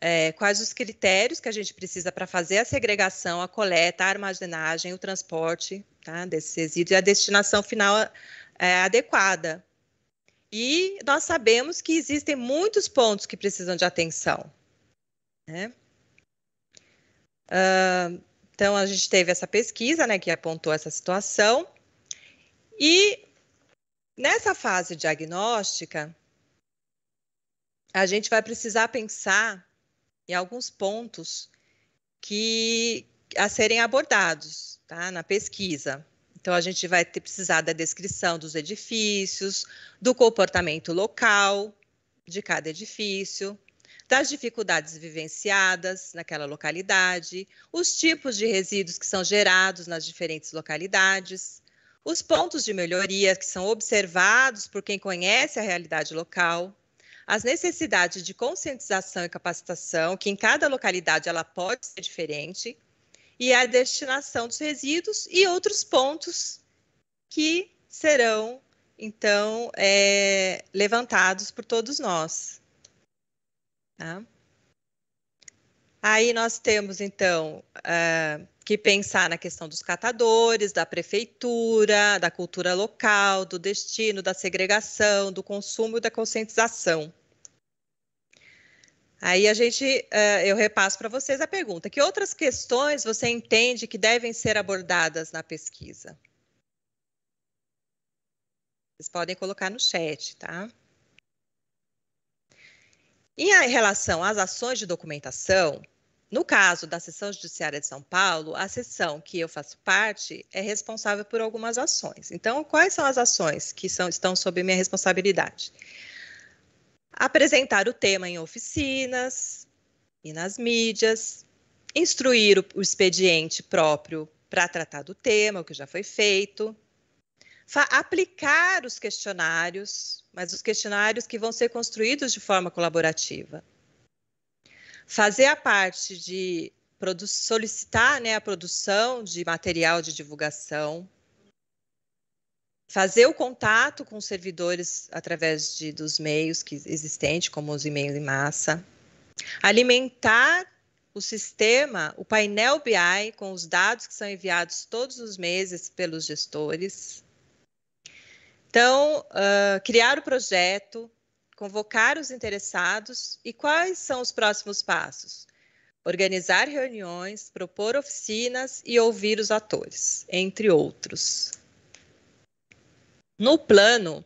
é, quais os critérios que a gente precisa para fazer a segregação, a coleta, a armazenagem, o transporte tá, desses resíduos e a destinação final é, adequada. E nós sabemos que existem muitos pontos que precisam de atenção. Né? Uh, então, a gente teve essa pesquisa né, que apontou essa situação. E Nessa fase diagnóstica, a gente vai precisar pensar em alguns pontos que a serem abordados tá, na pesquisa. Então, a gente vai ter, precisar da descrição dos edifícios, do comportamento local de cada edifício, das dificuldades vivenciadas naquela localidade, os tipos de resíduos que são gerados nas diferentes localidades, os pontos de melhoria que são observados por quem conhece a realidade local, as necessidades de conscientização e capacitação, que em cada localidade ela pode ser diferente, e a destinação dos resíduos e outros pontos que serão, então, é, levantados por todos nós. Tá? Aí nós temos, então, uh, que pensar na questão dos catadores, da prefeitura, da cultura local, do destino, da segregação, do consumo e da conscientização. Aí a gente, uh, eu repasso para vocês a pergunta: que outras questões você entende que devem ser abordadas na pesquisa? Vocês podem colocar no chat, tá? Em relação às ações de documentação, no caso da Seção Judiciária de São Paulo, a seção que eu faço parte é responsável por algumas ações. Então, quais são as ações que são, estão sob minha responsabilidade? Apresentar o tema em oficinas e nas mídias, instruir o, o expediente próprio para tratar do tema, o que já foi feito, aplicar os questionários, mas os questionários que vão ser construídos de forma colaborativa fazer a parte de solicitar né, a produção de material de divulgação, fazer o contato com os servidores através de, dos meios que existentes, como os e-mails em massa, alimentar o sistema, o painel BI, com os dados que são enviados todos os meses pelos gestores. Então, uh, criar o projeto, convocar os interessados e quais são os próximos passos? Organizar reuniões, propor oficinas e ouvir os atores, entre outros. No plano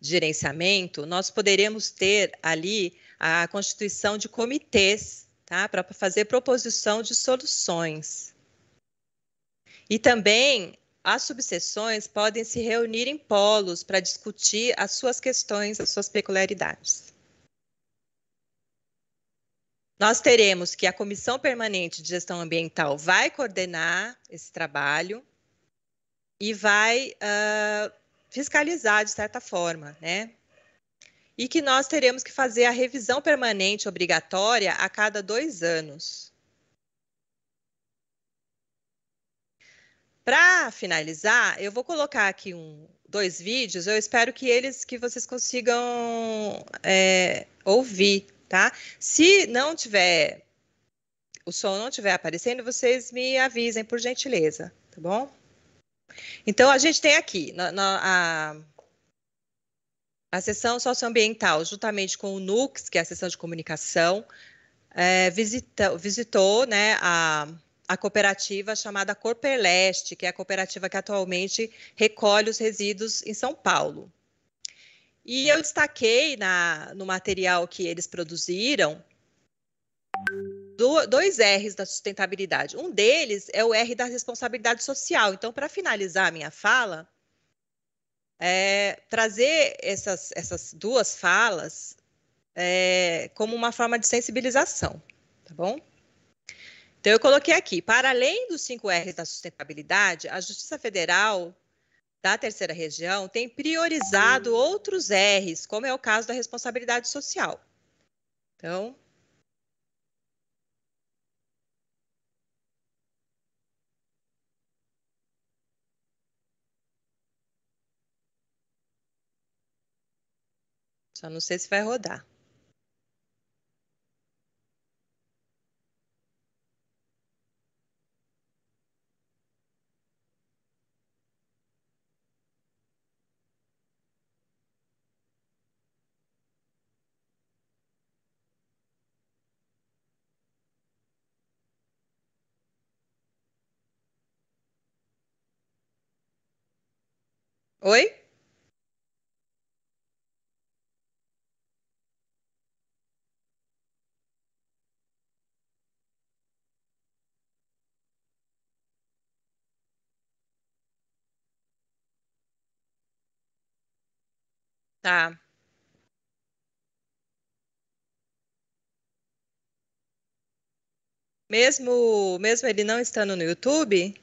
de gerenciamento, nós poderemos ter ali a constituição de comitês tá? para fazer proposição de soluções. E também as subseções podem se reunir em polos para discutir as suas questões, as suas peculiaridades. Nós teremos que a Comissão Permanente de Gestão Ambiental vai coordenar esse trabalho e vai uh, fiscalizar, de certa forma, né? E que nós teremos que fazer a revisão permanente obrigatória a cada dois anos. Para finalizar, eu vou colocar aqui um, dois vídeos. Eu espero que eles, que vocês consigam é, ouvir, tá? Se não tiver o som não estiver aparecendo, vocês me avisem por gentileza, tá bom? Então a gente tem aqui na, na, a, a sessão socioambiental, juntamente com o NUCS, que é a sessão de comunicação, é, visita, visitou né, a a cooperativa chamada Corperleste, que é a cooperativa que atualmente recolhe os resíduos em São Paulo. E eu destaquei na, no material que eles produziram do, dois R's da sustentabilidade. Um deles é o R da responsabilidade social. Então, para finalizar a minha fala, é, trazer essas, essas duas falas é, como uma forma de sensibilização, tá bom? Então, eu coloquei aqui: para além dos 5 R's da sustentabilidade, a Justiça Federal da Terceira Região tem priorizado outros R's, como é o caso da responsabilidade social. Então. Só não sei se vai rodar. Oi? Tá. Mesmo mesmo ele não estando no YouTube?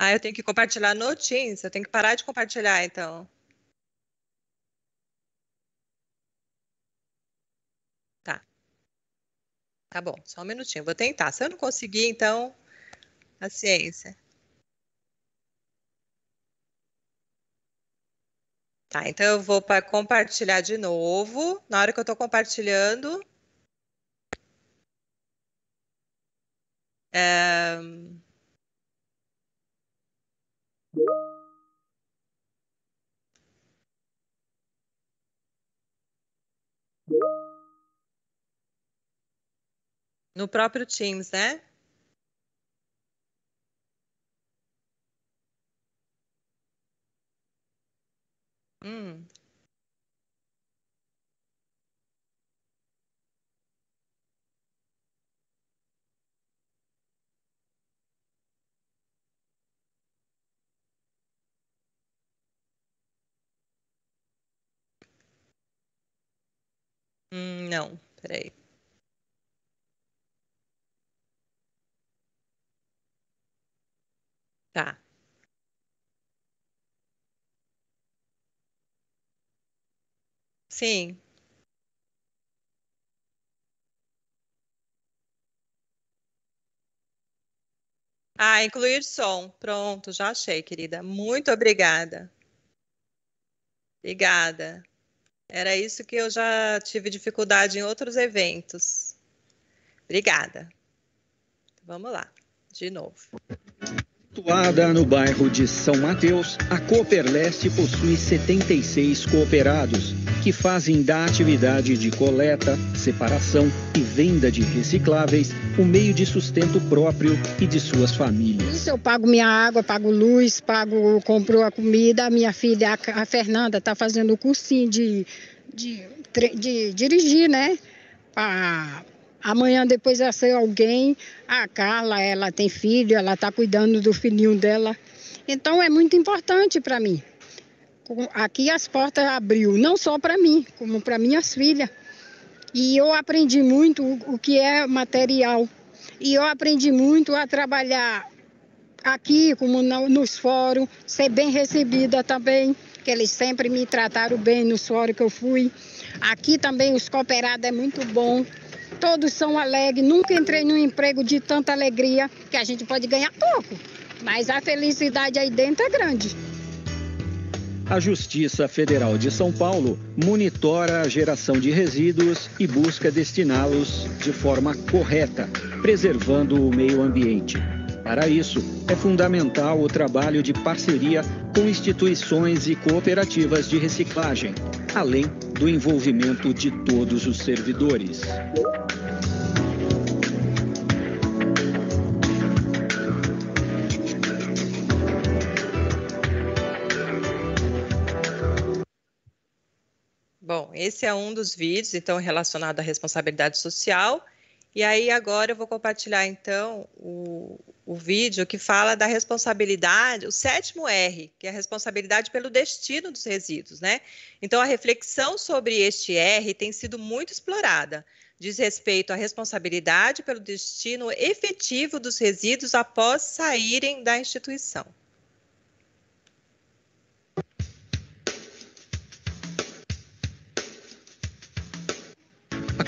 Ah, eu tenho que compartilhar no Teams, eu tenho que parar de compartilhar, então. Tá. Tá bom, só um minutinho, vou tentar. Se eu não conseguir, então, paciência. Tá, então eu vou para compartilhar de novo. Na hora que eu estou compartilhando. É... No próprio Teams, né? Hum, Hum, não, peraí. Tá. Sim. Ah, incluir som. Pronto, já achei, querida. Muito obrigada. Obrigada. Era isso que eu já tive dificuldade em outros eventos. Obrigada. Vamos lá, de novo. Situada no bairro de São Mateus, a Cooper Leste possui 76 cooperados que fazem da atividade de coleta, separação e venda de recicláveis o um meio de sustento próprio e de suas famílias. Isso eu pago minha água, pago luz, pago, compro a comida. A minha filha, a Fernanda, está fazendo o cursinho de, de, de, de dirigir, né? Para Amanhã depois vai ser alguém, a Carla, ela tem filho, ela está cuidando do filhinho dela. Então é muito importante para mim. Aqui as portas abriu, não só para mim, como para minhas filhas. E eu aprendi muito o que é material. E eu aprendi muito a trabalhar aqui, como nos fóruns, ser bem recebida também, que eles sempre me trataram bem nos fóruns que eu fui. Aqui também os cooperados é muito bom todos são alegres. Nunca entrei num emprego de tanta alegria, que a gente pode ganhar pouco, mas a felicidade aí dentro é grande. A Justiça Federal de São Paulo monitora a geração de resíduos e busca destiná-los de forma correta, preservando o meio ambiente. Para isso, é fundamental o trabalho de parceria com instituições e cooperativas de reciclagem, além do envolvimento de todos os servidores. Bom, esse é um dos vídeos, então, relacionado à responsabilidade social. E aí agora eu vou compartilhar, então, o, o vídeo que fala da responsabilidade, o sétimo R, que é a responsabilidade pelo destino dos resíduos, né? Então a reflexão sobre este R tem sido muito explorada. Diz respeito à responsabilidade pelo destino efetivo dos resíduos após saírem da instituição.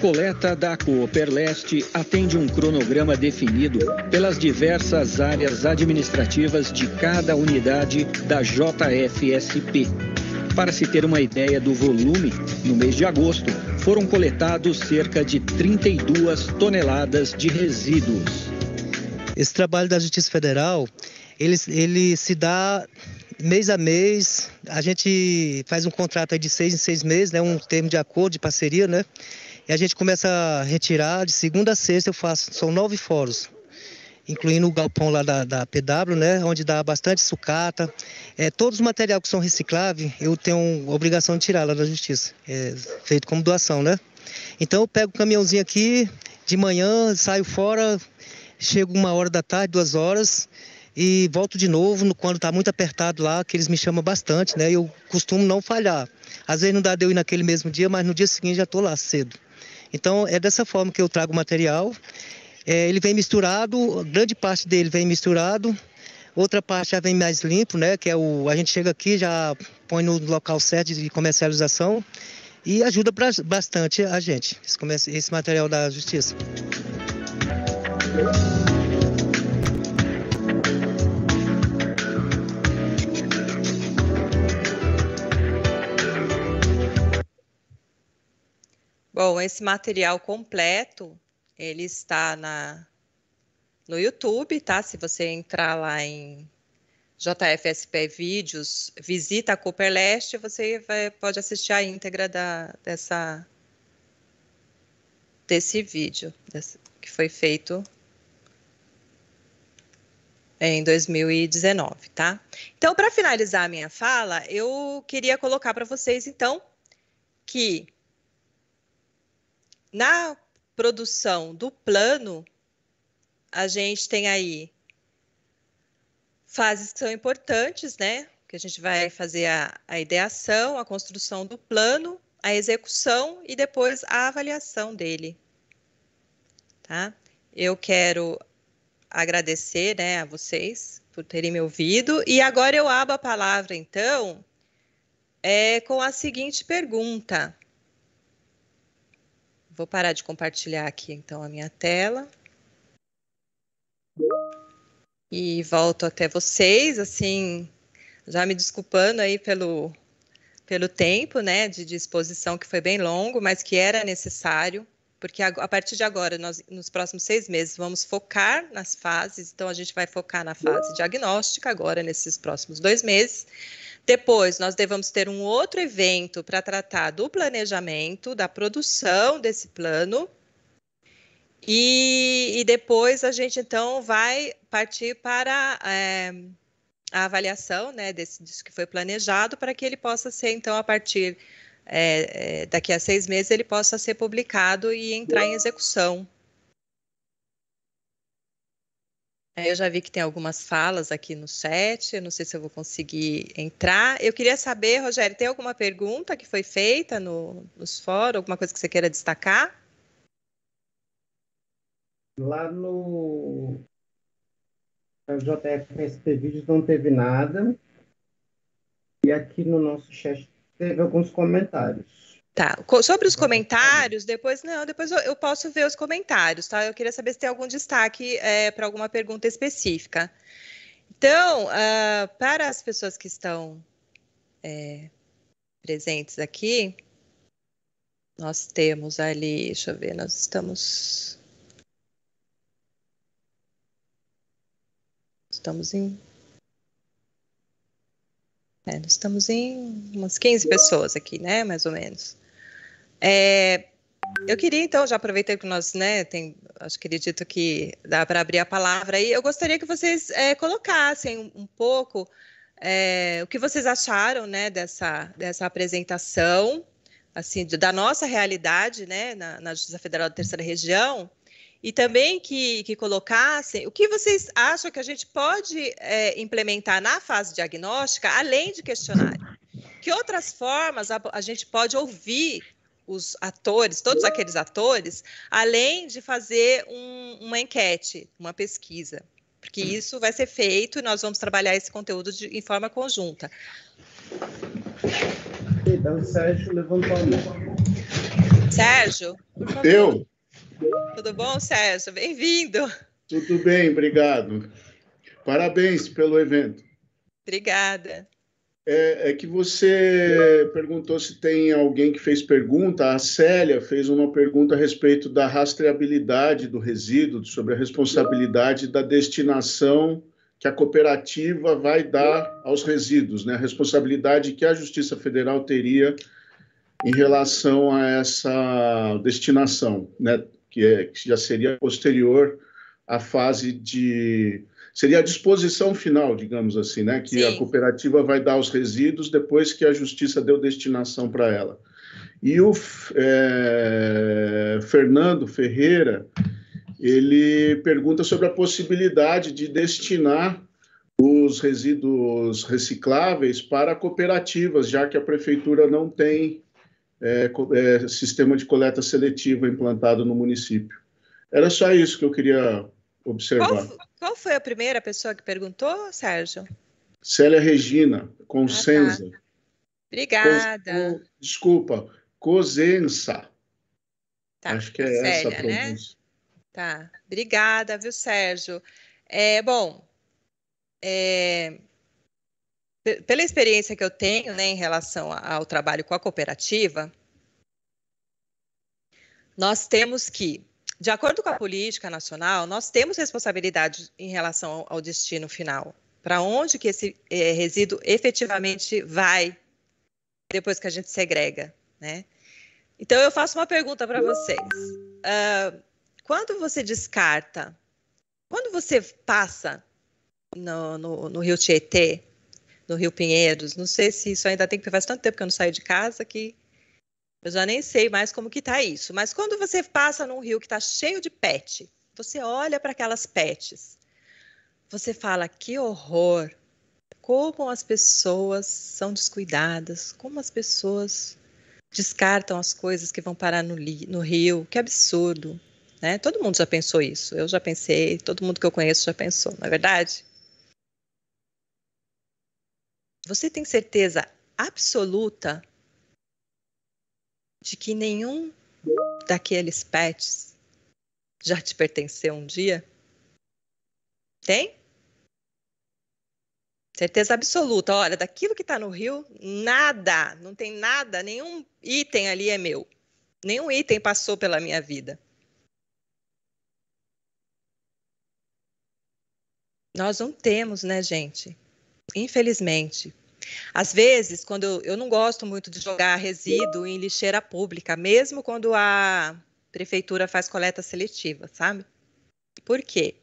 coleta da Cooper Leste atende um cronograma definido pelas diversas áreas administrativas de cada unidade da JFSP. Para se ter uma ideia do volume, no mês de agosto foram coletados cerca de 32 toneladas de resíduos. Esse trabalho da Justiça Federal, ele, ele se dá mês a mês, a gente faz um contrato de seis em seis meses, né, um termo de acordo, de parceria, né? E a gente começa a retirar de segunda a sexta, eu faço, são nove fóruns, incluindo o galpão lá da, da PW, né, onde dá bastante sucata. É, todos os materiais que são recicláveis, eu tenho obrigação de tirar lá da justiça. É feito como doação, né? Então eu pego o caminhãozinho aqui, de manhã, saio fora, chego uma hora da tarde, duas horas, e volto de novo quando está muito apertado lá, que eles me chamam bastante, né? Eu costumo não falhar. Às vezes não dá de eu ir naquele mesmo dia, mas no dia seguinte já estou lá cedo. Então é dessa forma que eu trago o material. É, ele vem misturado, grande parte dele vem misturado, outra parte já vem mais limpo, né? Que é o a gente chega aqui já põe no local certo de comercialização e ajuda bastante a gente esse, esse material da justiça. Bom, esse material completo ele está na no YouTube, tá? Se você entrar lá em JFSP Vídeos, visita a Cooper Leste, você vai, pode assistir a íntegra da, dessa, desse vídeo desse, que foi feito em 2019, tá? Então, para finalizar a minha fala, eu queria colocar para vocês, então, que na produção do plano, a gente tem aí fases que são importantes, né? Que a gente vai fazer a, a ideação, a construção do plano, a execução e depois a avaliação dele. Tá? Eu quero agradecer né, a vocês por terem me ouvido. E agora eu abro a palavra, então, é, com a seguinte pergunta. Vou parar de compartilhar aqui então a minha tela. E volto até vocês, assim, já me desculpando aí pelo, pelo tempo, né, de disposição que foi bem longo, mas que era necessário porque a, partir de agora, nós, nos próximos seis meses, vamos focar nas fases. Então, a gente vai focar na fase diagnóstica agora, nesses próximos dois meses. Depois, nós devemos ter um outro evento para tratar do planejamento, da produção desse plano. E, e depois a gente, então, vai partir para. É, a avaliação né, desse, disso que foi planejado para que ele possa ser, então, a partir é, é, daqui a seis meses ele possa ser publicado e entrar em execução. É, eu já vi que tem algumas falas aqui no chat, eu não sei se eu vou conseguir entrar. Eu queria saber, Rogério, tem alguma pergunta que foi feita no, nos fóruns, alguma coisa que você queira destacar? Lá no JFSP Vídeos não teve nada. E aqui no nosso chat teve alguns comentários. Tá. Sobre os comentários, depois não, depois eu, posso ver os comentários, tá? Eu queria saber se tem algum destaque é, para alguma pergunta específica. Então, uh, para as pessoas que estão é, presentes aqui, nós temos ali, deixa eu ver, nós estamos. Estamos em é, nós estamos em umas 15 pessoas aqui, né? Mais ou menos. É, eu queria, então, já aproveitei que nós, né, tem, acho que acredito que dá para abrir a palavra aí. Eu gostaria que vocês é, colocassem um, um pouco é, o que vocês acharam, né, dessa, dessa apresentação, assim, da nossa realidade, né, na, na Justiça Federal da Terceira Região, e também que, que colocassem o que vocês acham que a gente pode é, implementar na fase diagnóstica, além de questionário. Que outras formas a, a gente pode ouvir os atores, todos aqueles atores, além de fazer um, uma enquete, uma pesquisa? Porque isso vai ser feito e nós vamos trabalhar esse conteúdo de, em forma conjunta. Então, Sérgio levantou a mão. Sérgio? Eu? Tudo bom, Sérgio? Bem-vindo. Tudo bem, obrigado. Parabéns pelo evento. Obrigada. É, é, que você perguntou se tem alguém que fez pergunta. A Célia fez uma pergunta a respeito da rastreabilidade do resíduo, sobre a responsabilidade da destinação que a cooperativa vai dar aos resíduos, né? A responsabilidade que a Justiça Federal teria em relação a essa destinação, né? que, é, que já seria posterior à fase de. Seria a disposição final, digamos assim, né? que Sim. a cooperativa vai dar os resíduos depois que a justiça deu destinação para ela. E o é, Fernando Ferreira, ele pergunta sobre a possibilidade de destinar os resíduos recicláveis para cooperativas, já que a prefeitura não tem é, é, sistema de coleta seletiva implantado no município. Era só isso que eu queria observar. Qual, qual foi a primeira pessoa que perguntou, Sérgio? Célia Regina, Consenza. Ah, tá. Obrigada. Cos, desculpa, Cosenza. Tá, Acho que é Célia, tá essa a né? pronúncia. Né? Tá, obrigada, viu, Sérgio? É, bom, é, pela experiência que eu tenho né, em relação ao trabalho com a cooperativa, nós temos que, de acordo com a política nacional, nós temos responsabilidade em relação ao destino final. Para onde que esse é, resíduo efetivamente vai depois que a gente segrega, né? Então eu faço uma pergunta para vocês: uh, quando você descarta, quando você passa no, no, no Rio Tietê, no Rio Pinheiros. Não sei se isso ainda tem, que faz tanto tempo que eu não saio de casa que eu já nem sei mais como que tá isso. Mas quando você passa num rio que está cheio de pet, você olha para aquelas pets, você fala que horror, como as pessoas são descuidadas, como as pessoas descartam as coisas que vão parar no, no rio, que absurdo, né? Todo mundo já pensou isso, eu já pensei, todo mundo que eu conheço já pensou, não é verdade? Você tem certeza absoluta de que nenhum daqueles pets já te pertenceu um dia? Tem? Certeza absoluta. Olha, daquilo que está no rio, nada, não tem nada, nenhum item ali é meu. Nenhum item passou pela minha vida. Nós não temos, né, gente? infelizmente. Às vezes, quando eu, eu não gosto muito de jogar resíduo em lixeira pública, mesmo quando a prefeitura faz coleta seletiva, sabe? Por quê?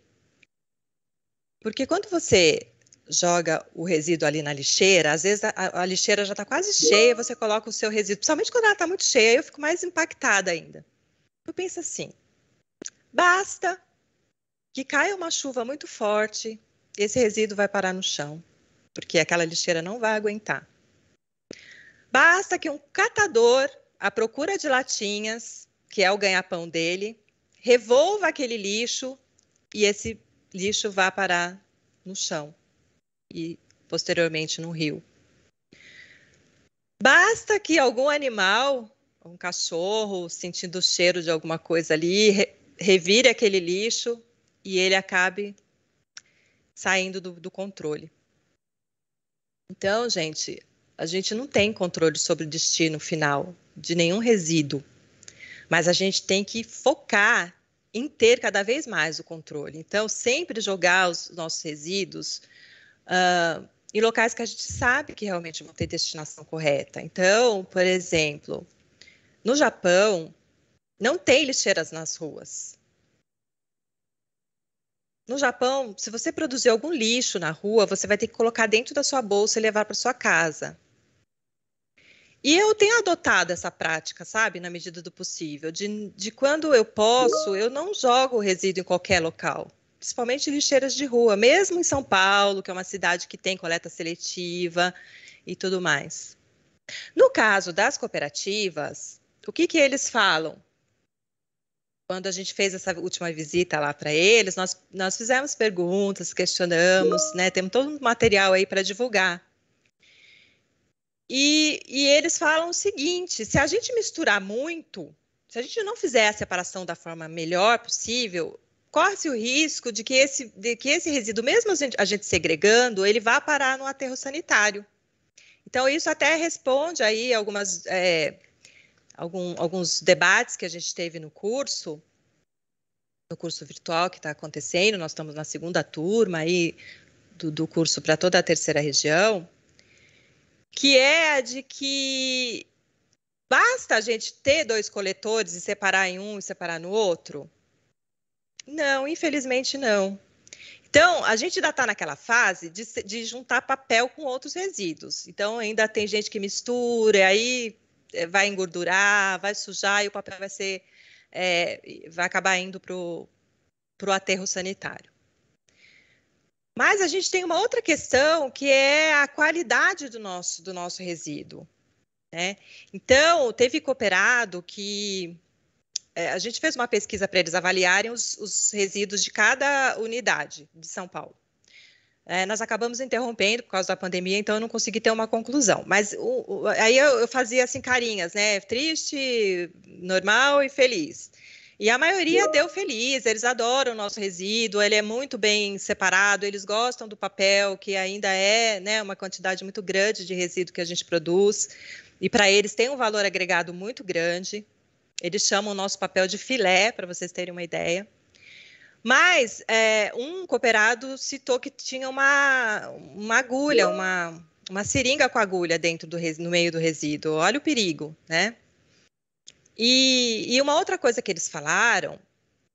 Porque quando você joga o resíduo ali na lixeira, às vezes a, a lixeira já está quase cheia, você coloca o seu resíduo, principalmente quando ela está muito cheia, eu fico mais impactada ainda. Eu penso assim: basta que caia uma chuva muito forte, esse resíduo vai parar no chão porque aquela lixeira não vai aguentar. Basta que um catador, à procura de latinhas, que é o ganha-pão dele, revolva aquele lixo e esse lixo vá parar no chão e posteriormente no rio. Basta que algum animal, um cachorro, sentindo o cheiro de alguma coisa ali, re revire aquele lixo e ele acabe saindo do, do controle. Então, gente, a gente não tem controle sobre o destino final de nenhum resíduo, mas a gente tem que focar em ter cada vez mais o controle. Então, sempre jogar os nossos resíduos uh, em locais que a gente sabe que realmente vão ter destinação correta. Então, por exemplo, no Japão, não tem lixeiras nas ruas. No Japão, se você produzir algum lixo na rua, você vai ter que colocar dentro da sua bolsa e levar para sua casa. E eu tenho adotado essa prática, sabe, na medida do possível, de, de quando eu posso, eu não jogo resíduo em qualquer local, principalmente lixeiras de rua, mesmo em São Paulo, que é uma cidade que tem coleta seletiva e tudo mais. No caso das cooperativas, o que, que eles falam? quando a gente fez essa última visita lá para eles, nós, nós fizemos perguntas, questionamos, né? Temos todo um material aí para divulgar. E, e eles falam o seguinte: se a gente misturar muito, se a gente não fizer a separação da forma melhor possível, corre-se o risco de que esse, de que esse resíduo, mesmo a gente, a gente, segregando, ele vá parar no aterro sanitário. Então, isso até responde aí algumas é, algum, alguns debates que a gente teve no curso, no curso virtual que está acontecendo, nós estamos na segunda turma aí do, do curso para toda a terceira região, que é a de que basta a gente ter dois coletores e separar em um e separar no outro? Não, infelizmente não. Então, a gente ainda está naquela fase de, de, juntar papel com outros resíduos. Então, ainda tem gente que mistura, aí eh, vai engordurar, vai sujar e o papel vai ser é, vai acabar indo para o aterro sanitário. Mas a gente tem uma outra questão que é a qualidade do nosso, do nosso resíduo. Né? Então, teve cooperado que é, a gente fez uma pesquisa para eles avaliarem os, os resíduos de cada unidade de São Paulo. É, nós acabamos interrompendo por causa da pandemia, então eu não consegui ter uma conclusão. Mas o, o, aí eu, eu, fazia assim carinhas, né? Triste, normal e feliz. E a maioria deu feliz, eles adoram o nosso resíduo, ele é muito bem separado, eles gostam do papel, que ainda é né, uma quantidade muito grande de resíduo que a gente produz. E para eles tem um valor agregado muito grande. Eles chamam o nosso papel de filé, para vocês terem uma ideia. Mas é, um cooperado citou que tinha uma, uma agulha, uma, uma seringa com agulha dentro do no meio do resíduo. Olha o perigo, né? E, e uma outra coisa que eles falaram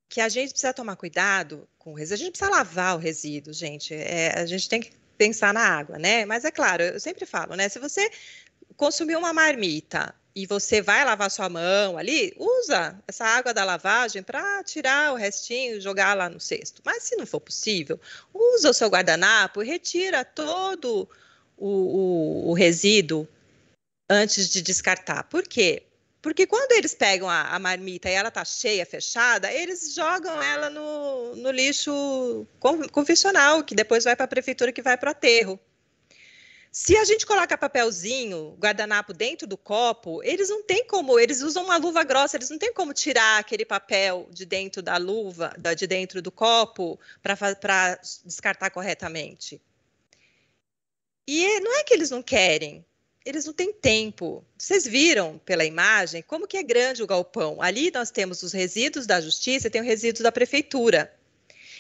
que a gente precisa tomar cuidado com o resíduo. A gente precisa lavar o resíduo, gente. É, a gente tem que pensar na água, né? Mas é claro, eu sempre falo, né? Se você consumiu uma marmita e você vai lavar sua mão ali, usa essa água da lavagem para tirar o restinho e jogar lá no cesto. Mas se não for possível, usa o seu guardanapo e retira todo o, o, o resíduo antes de descartar. Por quê? Porque quando eles pegam a, a marmita e ela está cheia, fechada, eles jogam ela no, no lixo convencional, que depois vai para a prefeitura que vai para o aterro. Se a gente coloca papelzinho, guardanapo dentro do copo, eles não têm como, eles usam uma luva grossa, eles não têm como tirar aquele papel de dentro da luva, de dentro do copo, para descartar corretamente. E é, não é que eles não querem, eles não têm tempo. Vocês viram pela imagem como que é grande o galpão. Ali nós temos os resíduos da justiça e tem o resíduo da prefeitura.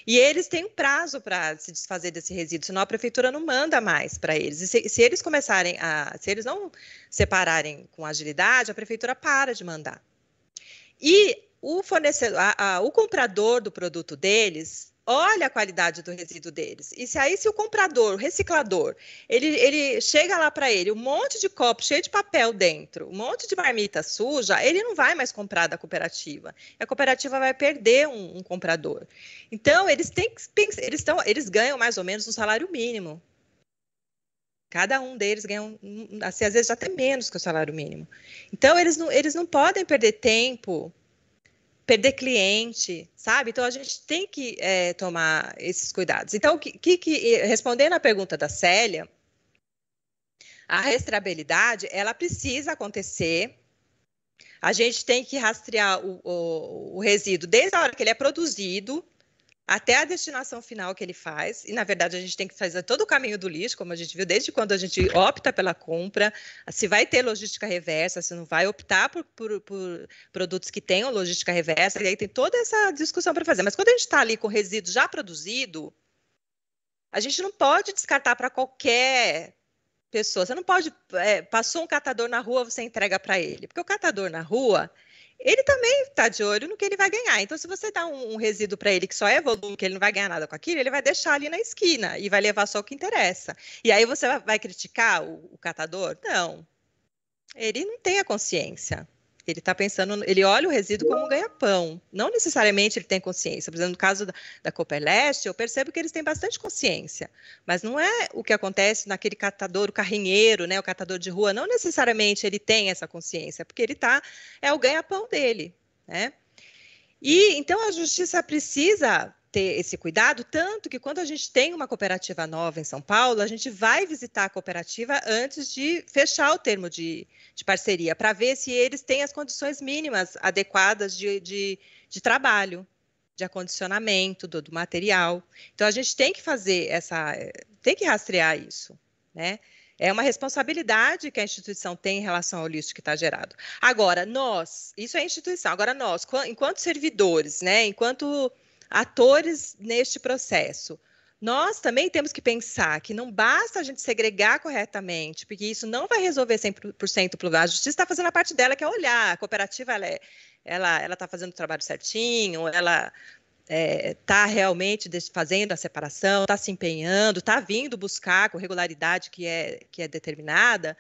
E eles têm um prazo para se desfazer desse resíduo, senão a prefeitura não manda mais para eles. E se, se, eles começarem a. Se eles não separarem com agilidade, a prefeitura para de mandar. E o fornecedor, a, a, o comprador do produto deles olha a qualidade do resíduo deles. E se aí se o comprador, o reciclador, ele, ele chega lá para ele um monte de copo cheio de papel dentro, um monte de marmita suja, ele não vai mais comprar da cooperativa. A cooperativa vai perder um, um comprador. Então eles têm eles estão eles ganham mais ou menos um salário mínimo. Cada um deles ganha, um, assim, às vezes até menos que o salário mínimo. Então eles não eles não podem perder tempo perder cliente, sabe? Então a gente tem que é, tomar esses cuidados. Então, que, que, respondendo à pergunta da Célia, a rastreabilidade ela precisa acontecer. A gente tem que rastrear o, o, o resíduo desde a hora que ele é produzido até a destinação final que ele faz. E, na verdade, a gente tem que fazer todo o caminho do lixo, como a gente viu, desde quando a gente opta pela compra, se vai ter logística reversa, se não vai optar por, por, por produtos que tenham logística reversa. E aí tem toda essa discussão para fazer. Mas quando a gente está ali com resíduo já produzido, a gente não pode descartar para qualquer pessoa. Você não pode. É, passou um catador na rua, você entrega para ele. Porque o catador na rua ele também está de olho no que ele vai ganhar. Então, se você dá um, um resíduo para ele que só é volume, que ele não vai ganhar nada com aquilo, ele vai deixar ali na esquina e vai levar só o que interessa. E aí você vai criticar o, o catador? Não. Ele não tem a consciência. Ele está pensando, ele olha o resíduo como um ganha-pão. Não necessariamente ele tem consciência. Por exemplo, no caso da, da Leste, eu percebo que eles têm bastante consciência. Mas não é o que acontece naquele catador, o carrinheiro, né, o catador de rua. Não necessariamente ele tem essa consciência, porque ele tá é o ganha-pão dele, né? E então a justiça precisa ter esse cuidado, tanto que quando a gente tem uma cooperativa nova em São Paulo, a gente vai visitar a cooperativa antes de fechar o termo de, de parceria, para ver se eles têm as condições mínimas adequadas de, de, de trabalho, de acondicionamento do, do, material. Então a gente tem que fazer essa, tem que rastrear isso, né? É uma responsabilidade que a instituição tem em relação ao lixo que está gerado. Agora, nós, isso é instituição, agora nós, enquanto servidores, né, enquanto atores neste processo. Nós também temos que pensar que não basta a gente segregar corretamente, porque isso não vai resolver 100% o problema. A justiça está fazendo a parte dela, que é olhar. A cooperativa ela é, ela ela está fazendo o trabalho certinho, ela está é, tá realmente fazendo a separação, está se empenhando, está vindo buscar com regularidade que é que é determinada.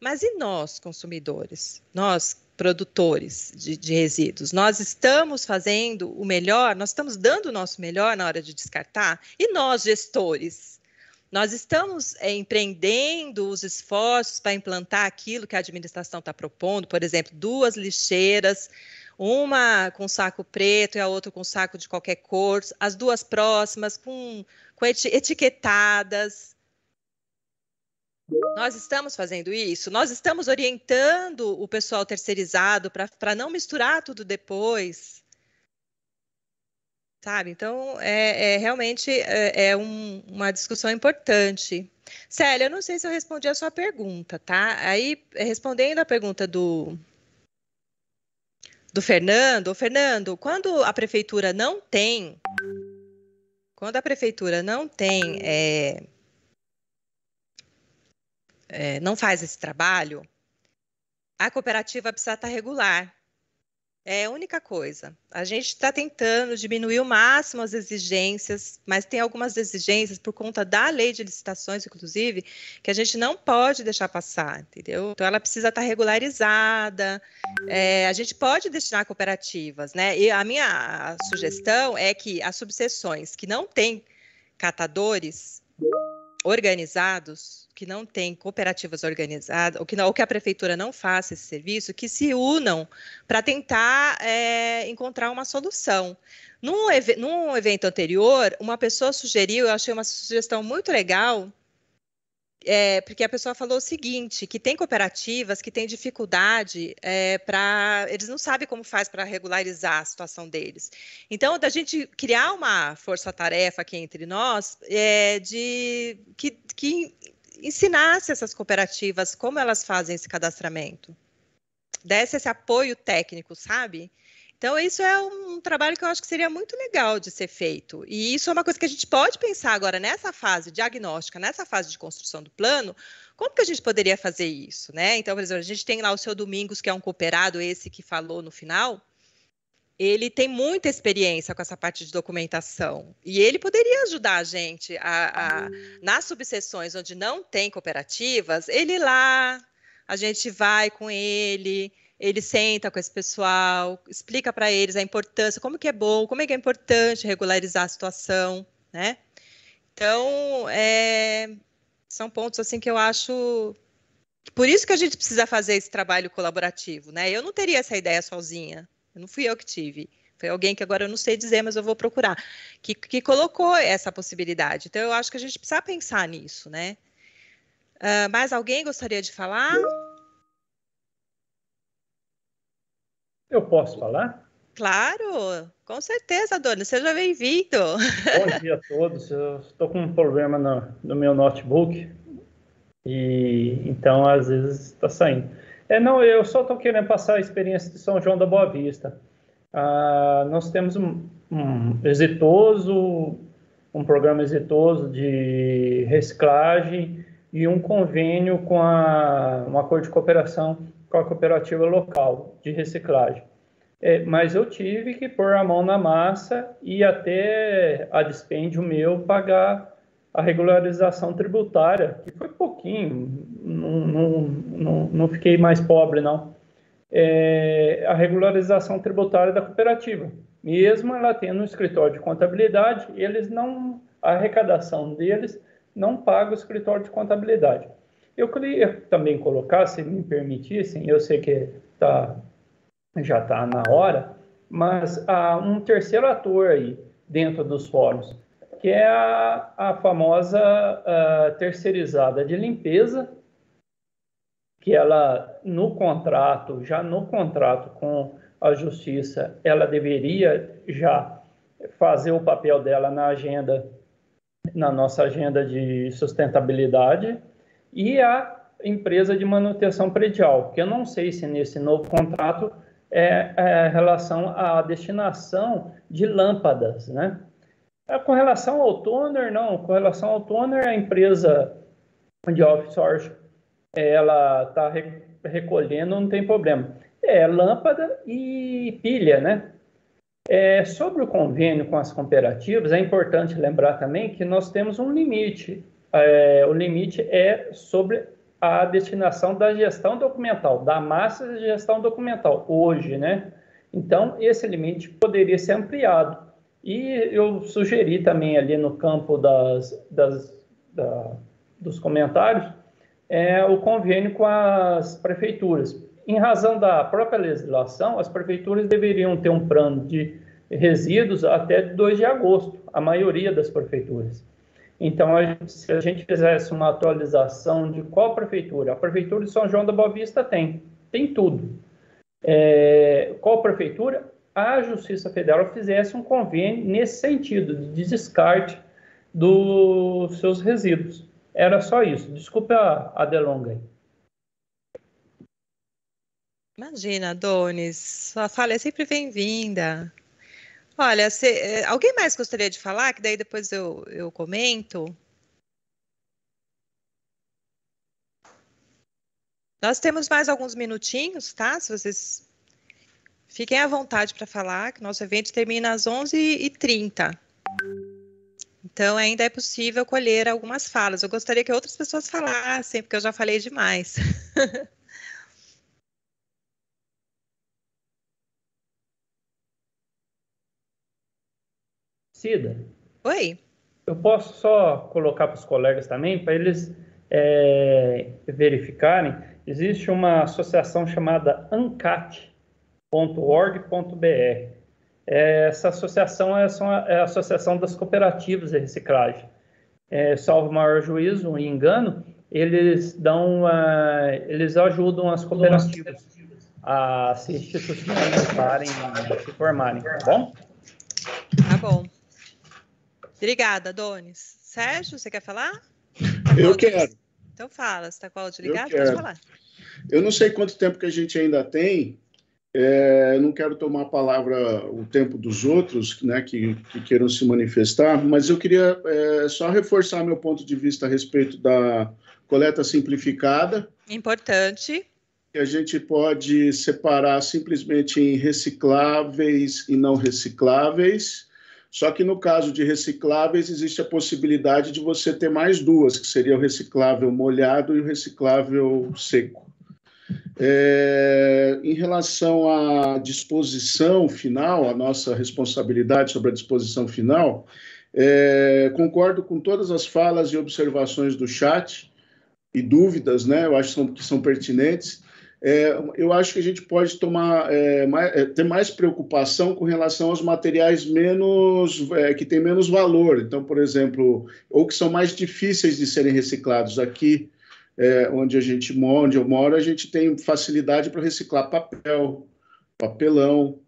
Mas e nós, consumidores? Nós produtores de, de, resíduos. Nós estamos fazendo o melhor, nós estamos dando o nosso melhor na hora de descartar, e nós, gestores, nós estamos é, empreendendo os esforços para implantar aquilo que a administração está propondo, por exemplo, duas lixeiras, uma com saco preto e a outra com saco de qualquer cor, as duas próximas com, com etiquetadas. Nós estamos fazendo isso, nós estamos orientando o pessoal terceirizado para não misturar tudo depois. Sabe? Então, é, é realmente é, é um, uma discussão importante. Célia, eu não sei se eu respondi a sua pergunta, tá? Aí, respondendo a pergunta do, do Fernando, o Fernando, quando a prefeitura não tem, quando a prefeitura não tem é, é, não faz esse trabalho, a cooperativa precisa estar tá regular. É a única coisa. A gente está tentando diminuir o máximo as exigências, mas tem algumas exigências por conta da lei de licitações, inclusive, que a gente não pode deixar passar, entendeu? Então ela precisa estar tá regularizada. É, a gente pode destinar cooperativas, né? E a minha sugestão é que as subseções que não têm catadores organizados que não tem cooperativas organizadas, ou que, não, ou que a prefeitura não faça esse serviço, que se unam para tentar é, encontrar uma solução. Num, num evento anterior, uma pessoa sugeriu, eu achei uma sugestão muito legal, é, porque a pessoa falou o seguinte, que tem cooperativas que têm dificuldade é, eh, para... Eles não sabem como faz para regularizar a situação deles. Então, da gente criar uma força-tarefa aqui entre nós, é, de que, que ensinasse essas cooperativas como elas fazem esse cadastramento, desse esse apoio técnico, sabe? Então, isso é um trabalho que eu acho que seria muito legal de ser feito. E isso é uma coisa que a gente pode pensar agora nessa fase diagnóstica, nessa fase de construção do plano, como que a gente poderia fazer isso, né? Então, por exemplo, a gente tem lá o seu Domingos, que é um cooperado, esse que falou no final, ele tem muita experiência com essa parte de documentação e ele poderia ajudar a gente a, a ah. nas subseções onde não tem cooperativas, ele lá, a gente vai com ele, ele senta com esse pessoal, explica para eles a importância, como que é bom, como é que é importante regularizar a situação, né? Então, é, são pontos assim que eu acho por isso que a gente precisa fazer esse trabalho colaborativo, né? Eu não teria essa ideia sozinha. Não fui eu que tive. Foi alguém que agora eu não sei dizer, mas eu vou procurar, que, que colocou essa possibilidade. Então, eu acho que a gente precisa pensar nisso, né? Uh, mais alguém gostaria de falar? Eu posso falar? Claro, com certeza, dona. Seja bem-vindo. Bom dia a todos. Eu estou com um problema no, no meu notebook e então às vezes está saindo. É, não, eu só estou querendo passar a experiência de São João da Boa Vista. Ah, nós temos um, um exitoso, um programa exitoso de reciclagem e um convênio com a, um acordo de cooperação com a cooperativa local de reciclagem. É, mas eu tive que pôr a mão na massa e até a dispêndio meu pagar a regularização tributária, que foi pouquinho, não, não, não, não fiquei mais pobre, não. É a regularização tributária da cooperativa. Mesmo ela tendo um escritório de contabilidade, eles não, a arrecadação deles não paga o escritório de contabilidade. Eu queria também colocar, se me permitissem, eu sei que tá, já está na hora, mas há um terceiro ator aí dentro dos fóruns, que é a, a famosa terceirizada de limpeza, que ela no contrato, já no contrato com a justiça, ela deveria já fazer o papel dela na agenda, na nossa agenda de sustentabilidade, e a empresa de manutenção predial, que eu não sei se nesse novo contrato é, é relação à destinação de lâmpadas, né? É, com relação ao toner, não. Com relação ao toner, a empresa de offshore, ela está recolhendo, não tem problema. É lâmpada e pilha, né? É, sobre o convênio com as cooperativas, é importante lembrar também que nós temos um limite. É, o limite é sobre a destinação da gestão documental, da massa de gestão documental, hoje, né? Então, esse limite poderia ser ampliado e eu sugeri também ali no campo das, das, da, dos comentários é, o convênio com as prefeituras. Em razão da própria legislação, as prefeituras deveriam ter um plano de resíduos até 2 de agosto, a maioria das prefeituras. Então, a gente, se a gente fizesse uma atualização de qual prefeitura, a prefeitura de São João da Boa Vista tem, tem tudo. É, qual prefeitura? a Justiça Federal fizesse um convênio nesse sentido, de descarte dos seus resíduos. Era só isso. Desculpe a, a delonga aí. Imagina, Donis, sua fala é sempre bem-vinda. Olha, se, é, alguém mais gostaria de falar, que daí depois eu, eu comento? Nós temos mais alguns minutinhos, tá? Se vocês Fiquem à vontade para falar, que nosso evento termina às 11h30. Então, ainda é possível colher algumas falas. Eu gostaria que outras pessoas falassem, porque eu já falei demais. Cida. Oi. Eu posso só colocar para os colegas também, para eles é, verificarem. Existe uma associação chamada ANCAT, .org.br. Essa associação é, é a Associação das Cooperativas de Reciclagem. É, salvo maior juízo e engano, eles dão, uh, eles ajudam as cooperativas a se institucionalizarem, e se formarem, tá bom? Tá bom. Obrigada, Donis. Sérgio, você quer falar? Eu quero. Então fala, você está com a áudio ligada? Pode falar. Eu não sei quanto tempo que a gente ainda tem, é, não quero tomar a palavra o tempo dos outros né, que, que queiram se manifestar, mas eu queria é, só reforçar meu ponto de vista a respeito da coleta simplificada. Importante. Que a gente pode separar simplesmente em recicláveis e não recicláveis. Só que no caso de recicláveis, existe a possibilidade de você ter mais duas, que seria o reciclável molhado e o reciclável seco. É, em relação à disposição final, a nossa responsabilidade sobre a disposição final, é, concordo com todas as falas e observações do chat e dúvidas, né? Eu acho que são, que são pertinentes. É, eu acho que a gente pode tomar é, mais, é, ter mais preocupação com relação aos materiais menos é, que têm menos valor, então, por exemplo, ou que são mais difíceis de serem reciclados. Aqui é, onde a gente onde eu moro, a gente tem facilidade para reciclar papel, papelão,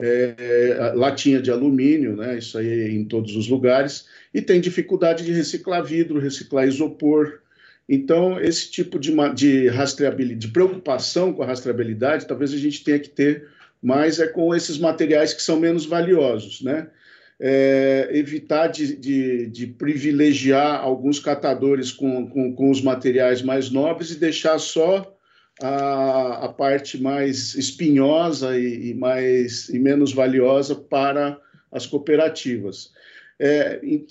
é, é latinha de alumínio, né? Isso aí é em todos os lugares e tem dificuldade de reciclar vidro, reciclar isopor. Então esse tipo de, de rastreabilidade, de preocupação com a rastreabilidade, talvez a gente tenha que ter mais é com esses materiais que são menos valiosos, né? é, evitar de, de, de, privilegiar alguns catadores com, com, com, os materiais mais nobres e deixar só a, a parte mais espinhosa e, e, mais, e menos valiosa para as cooperativas. É, e,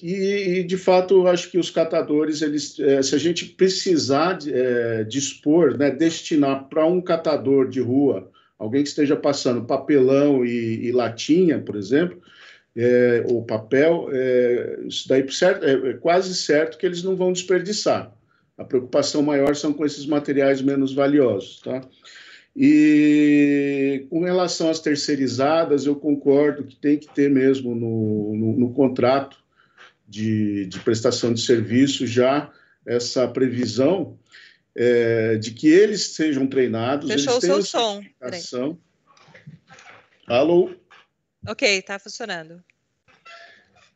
e, de fato, eu acho que os catadores, eles, é, se a gente precisar é, dispor, né, destinar para um catador de rua, alguém que esteja passando papelão e, e latinha, por exemplo, é, o papel, é, isso daí certo, é, é quase certo que eles não vão desperdiçar. A preocupação maior são com esses materiais menos valiosos, tá? E com relação às terceirizadas, eu concordo que tem que ter mesmo no, no, no contrato de, de, prestação de serviço já essa previsão é, de que eles sejam treinados. Fechou eles o seu som. Alô? Ok, está funcionando.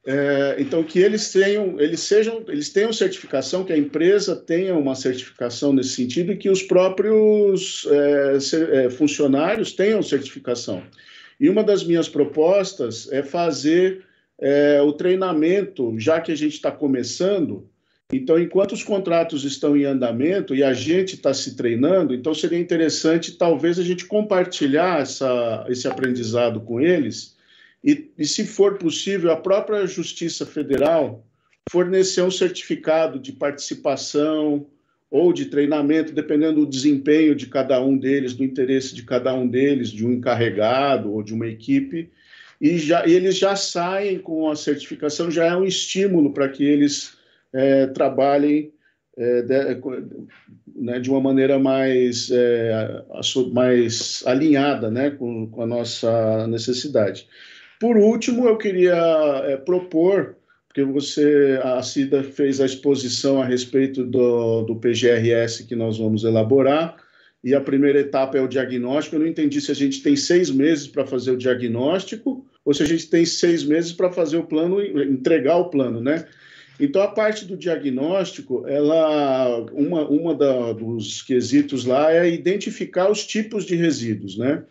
É, então que eles tenham, eles sejam, eles tenham certificação, que a empresa tenha uma certificação nesse sentido e que os próprios é, ser, é, funcionários tenham certificação. E uma das minhas propostas é fazer é, o treinamento, já que a gente está começando, então, enquanto os contratos estão em andamento e a gente está se treinando, então seria interessante talvez a gente compartilhar essa, esse aprendizado com eles e, e, se for possível, a própria Justiça Federal fornecer um certificado de participação ou de treinamento, dependendo do desempenho de cada um deles, do interesse de cada um deles, de um encarregado ou de uma equipe, e já, eles já saem com a certificação, já é um estímulo para que eles é, trabalhem é, de, né, de, uma maneira mais, é, mais alinhada né, com, com, a nossa necessidade. Por último, eu queria é, propor, porque você, a Cida fez a exposição a respeito do, do PGRS que nós vamos elaborar, e a primeira etapa é o diagnóstico. Eu não entendi se a gente tem seis meses para fazer o diagnóstico ou se a gente tem seis meses para fazer o plano, entregar o plano, né? Então, a parte do diagnóstico, ela, uma, uma da, dos quesitos lá é identificar os tipos de resíduos, né?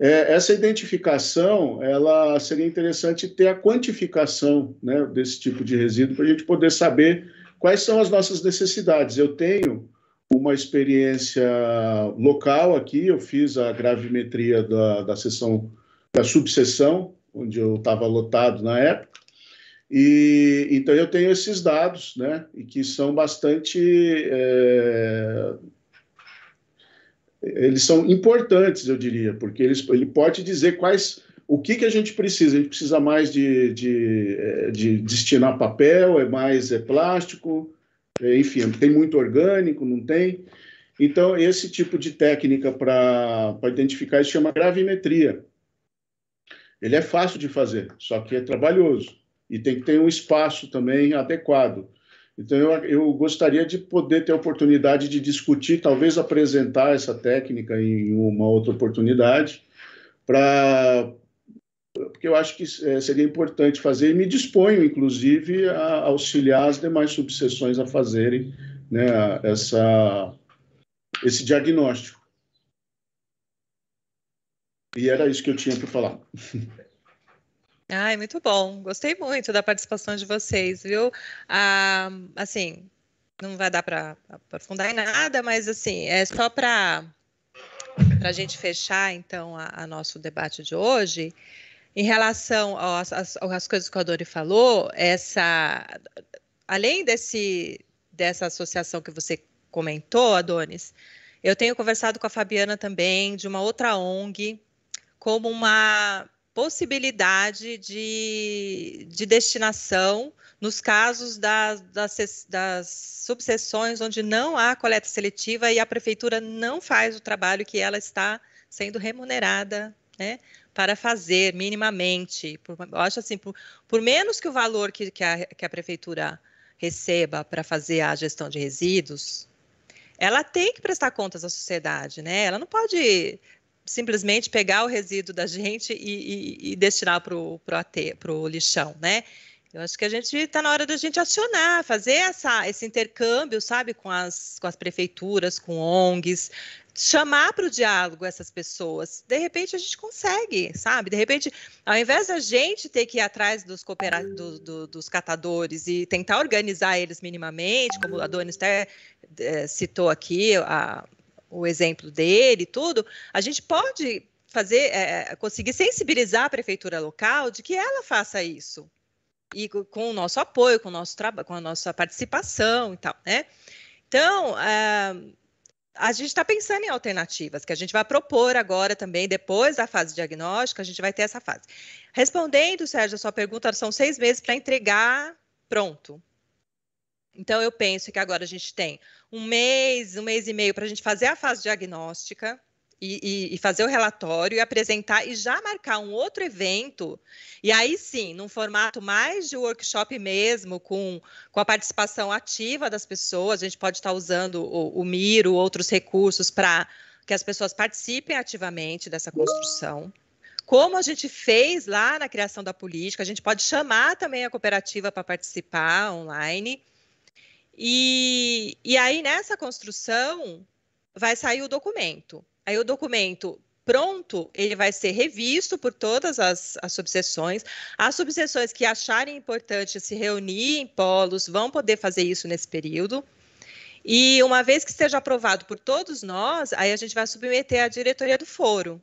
É, essa identificação, ela seria interessante ter a quantificação né, desse tipo de resíduo para a gente poder saber quais são as nossas necessidades. Eu tenho uma experiência local aqui, eu fiz a gravimetria da, da sessão, da subseção, onde eu estava lotado na época, e, então eu tenho esses dados, né, e que são bastante, é, eles são importantes, eu diria, porque eles, ele pode dizer quais, o que, que a gente precisa. A gente precisa mais de, de, é, de destinar papel, é mais é plástico, é, enfim, tem muito orgânico, não tem. Então esse tipo de técnica para identificar se chama gravimetria. Ele é fácil de fazer, só que é trabalhoso e tem que ter um espaço também adequado. Então, eu, eu gostaria de poder ter a oportunidade de discutir, talvez apresentar essa técnica em uma outra oportunidade, para porque eu acho que é, seria importante fazer e me disponho, inclusive, a auxiliar as demais subseções a fazerem né, essa, esse diagnóstico. E era isso que eu tinha para falar. Ai, muito bom. Gostei muito da participação de vocês, viu? Ah, assim, não vai dar para aprofundar em nada, mas assim, é só para a gente fechar, então, a, a, nosso debate de hoje. Em relação às coisas que a Dori falou, essa, além desse, dessa associação que você comentou, Adonis, eu tenho conversado com a Fabiana também, de uma outra ONG, como uma possibilidade de, de destinação nos casos das, das, das, subseções onde não há coleta seletiva e a prefeitura não faz o trabalho que ela está sendo remunerada né, para fazer minimamente. Por, eu acho assim, por, por menos que o valor que, que, a, que a prefeitura receba para fazer a gestão de resíduos, ela tem que prestar contas à sociedade, né? Ela não pode simplesmente pegar o resíduo da gente e, e, e destinar para o lixão, né? Eu acho que a gente está na hora da gente acionar, fazer essa, esse intercâmbio, sabe, com as, com as prefeituras, com ONGs, chamar para o diálogo essas pessoas. De repente a gente consegue, sabe? De repente, ao invés da gente ter que ir atrás dos, coopera do, do, dos catadores e tentar organizar eles minimamente, como a Dona Esther é, citou aqui, a, o exemplo dele, tudo, a gente pode fazer, é, é, conseguir sensibilizar a prefeitura local de que ela faça isso e com o nosso apoio, com o nosso trabalho, com a nossa participação e tal, né? Então, uh, a gente está pensando em alternativas, que a gente vai propor agora também, depois da fase diagnóstica, a gente vai ter essa fase. Respondendo, Sérgio, a sua pergunta, são seis meses para entregar pronto. Então, eu penso que agora a gente tem um mês, um mês e meio para a gente fazer a fase diagnóstica e, e, e, fazer o relatório e apresentar e já marcar um outro evento. E aí sim, num formato mais de workshop mesmo, com, com a participação ativa das pessoas, a gente pode estar usando o, o Miro, outros recursos para que as pessoas participem ativamente dessa construção como a gente fez lá na criação da política, a gente pode chamar também a cooperativa para participar online. E, e aí, nessa construção, vai sair o documento. Aí, o documento pronto, ele vai ser revisto por todas as, as subseções. As subseções que acharem importante se reunir em polos vão poder fazer isso nesse período. E uma vez que esteja aprovado por todos nós, aí a gente vai submeter à diretoria do foro.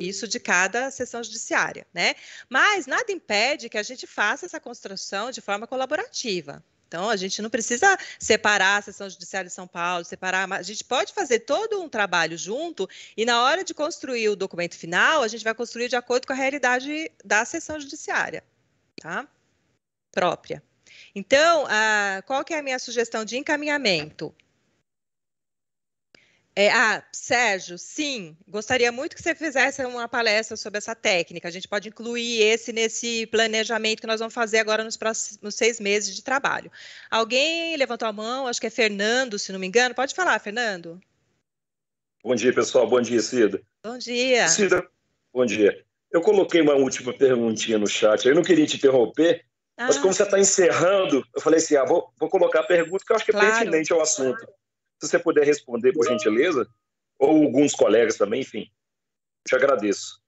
Isso de cada sessão judiciária, né? Mas nada impede que a gente faça essa construção de forma colaborativa. Então, a gente não precisa separar a sessão judiciária de São Paulo, separar. A gente pode fazer todo um trabalho junto e, na hora de construir o documento final, a gente vai construir de acordo com a realidade da sessão judiciária, tá? Própria. Então, a, ah, qual que é a minha sugestão de encaminhamento? É, ah, Sérgio, sim, gostaria muito que você fizesse uma palestra sobre essa técnica. A gente pode incluir esse nesse planejamento que nós vamos fazer agora nos próximos seis meses de trabalho. Alguém levantou a mão, acho que é Fernando, se não me engano. Pode falar, Fernando. Bom dia, pessoal. Bom dia, Cida. Bom dia. Cida, bom dia. Eu coloquei uma última perguntinha no chat. Eu não queria te interromper, ah. mas como você está encerrando, eu falei assim: ah, vou, vou colocar a pergunta que eu acho que é pertinente ao assunto. Se você puder responder, por gentileza, ou alguns colegas também, enfim, te agradeço.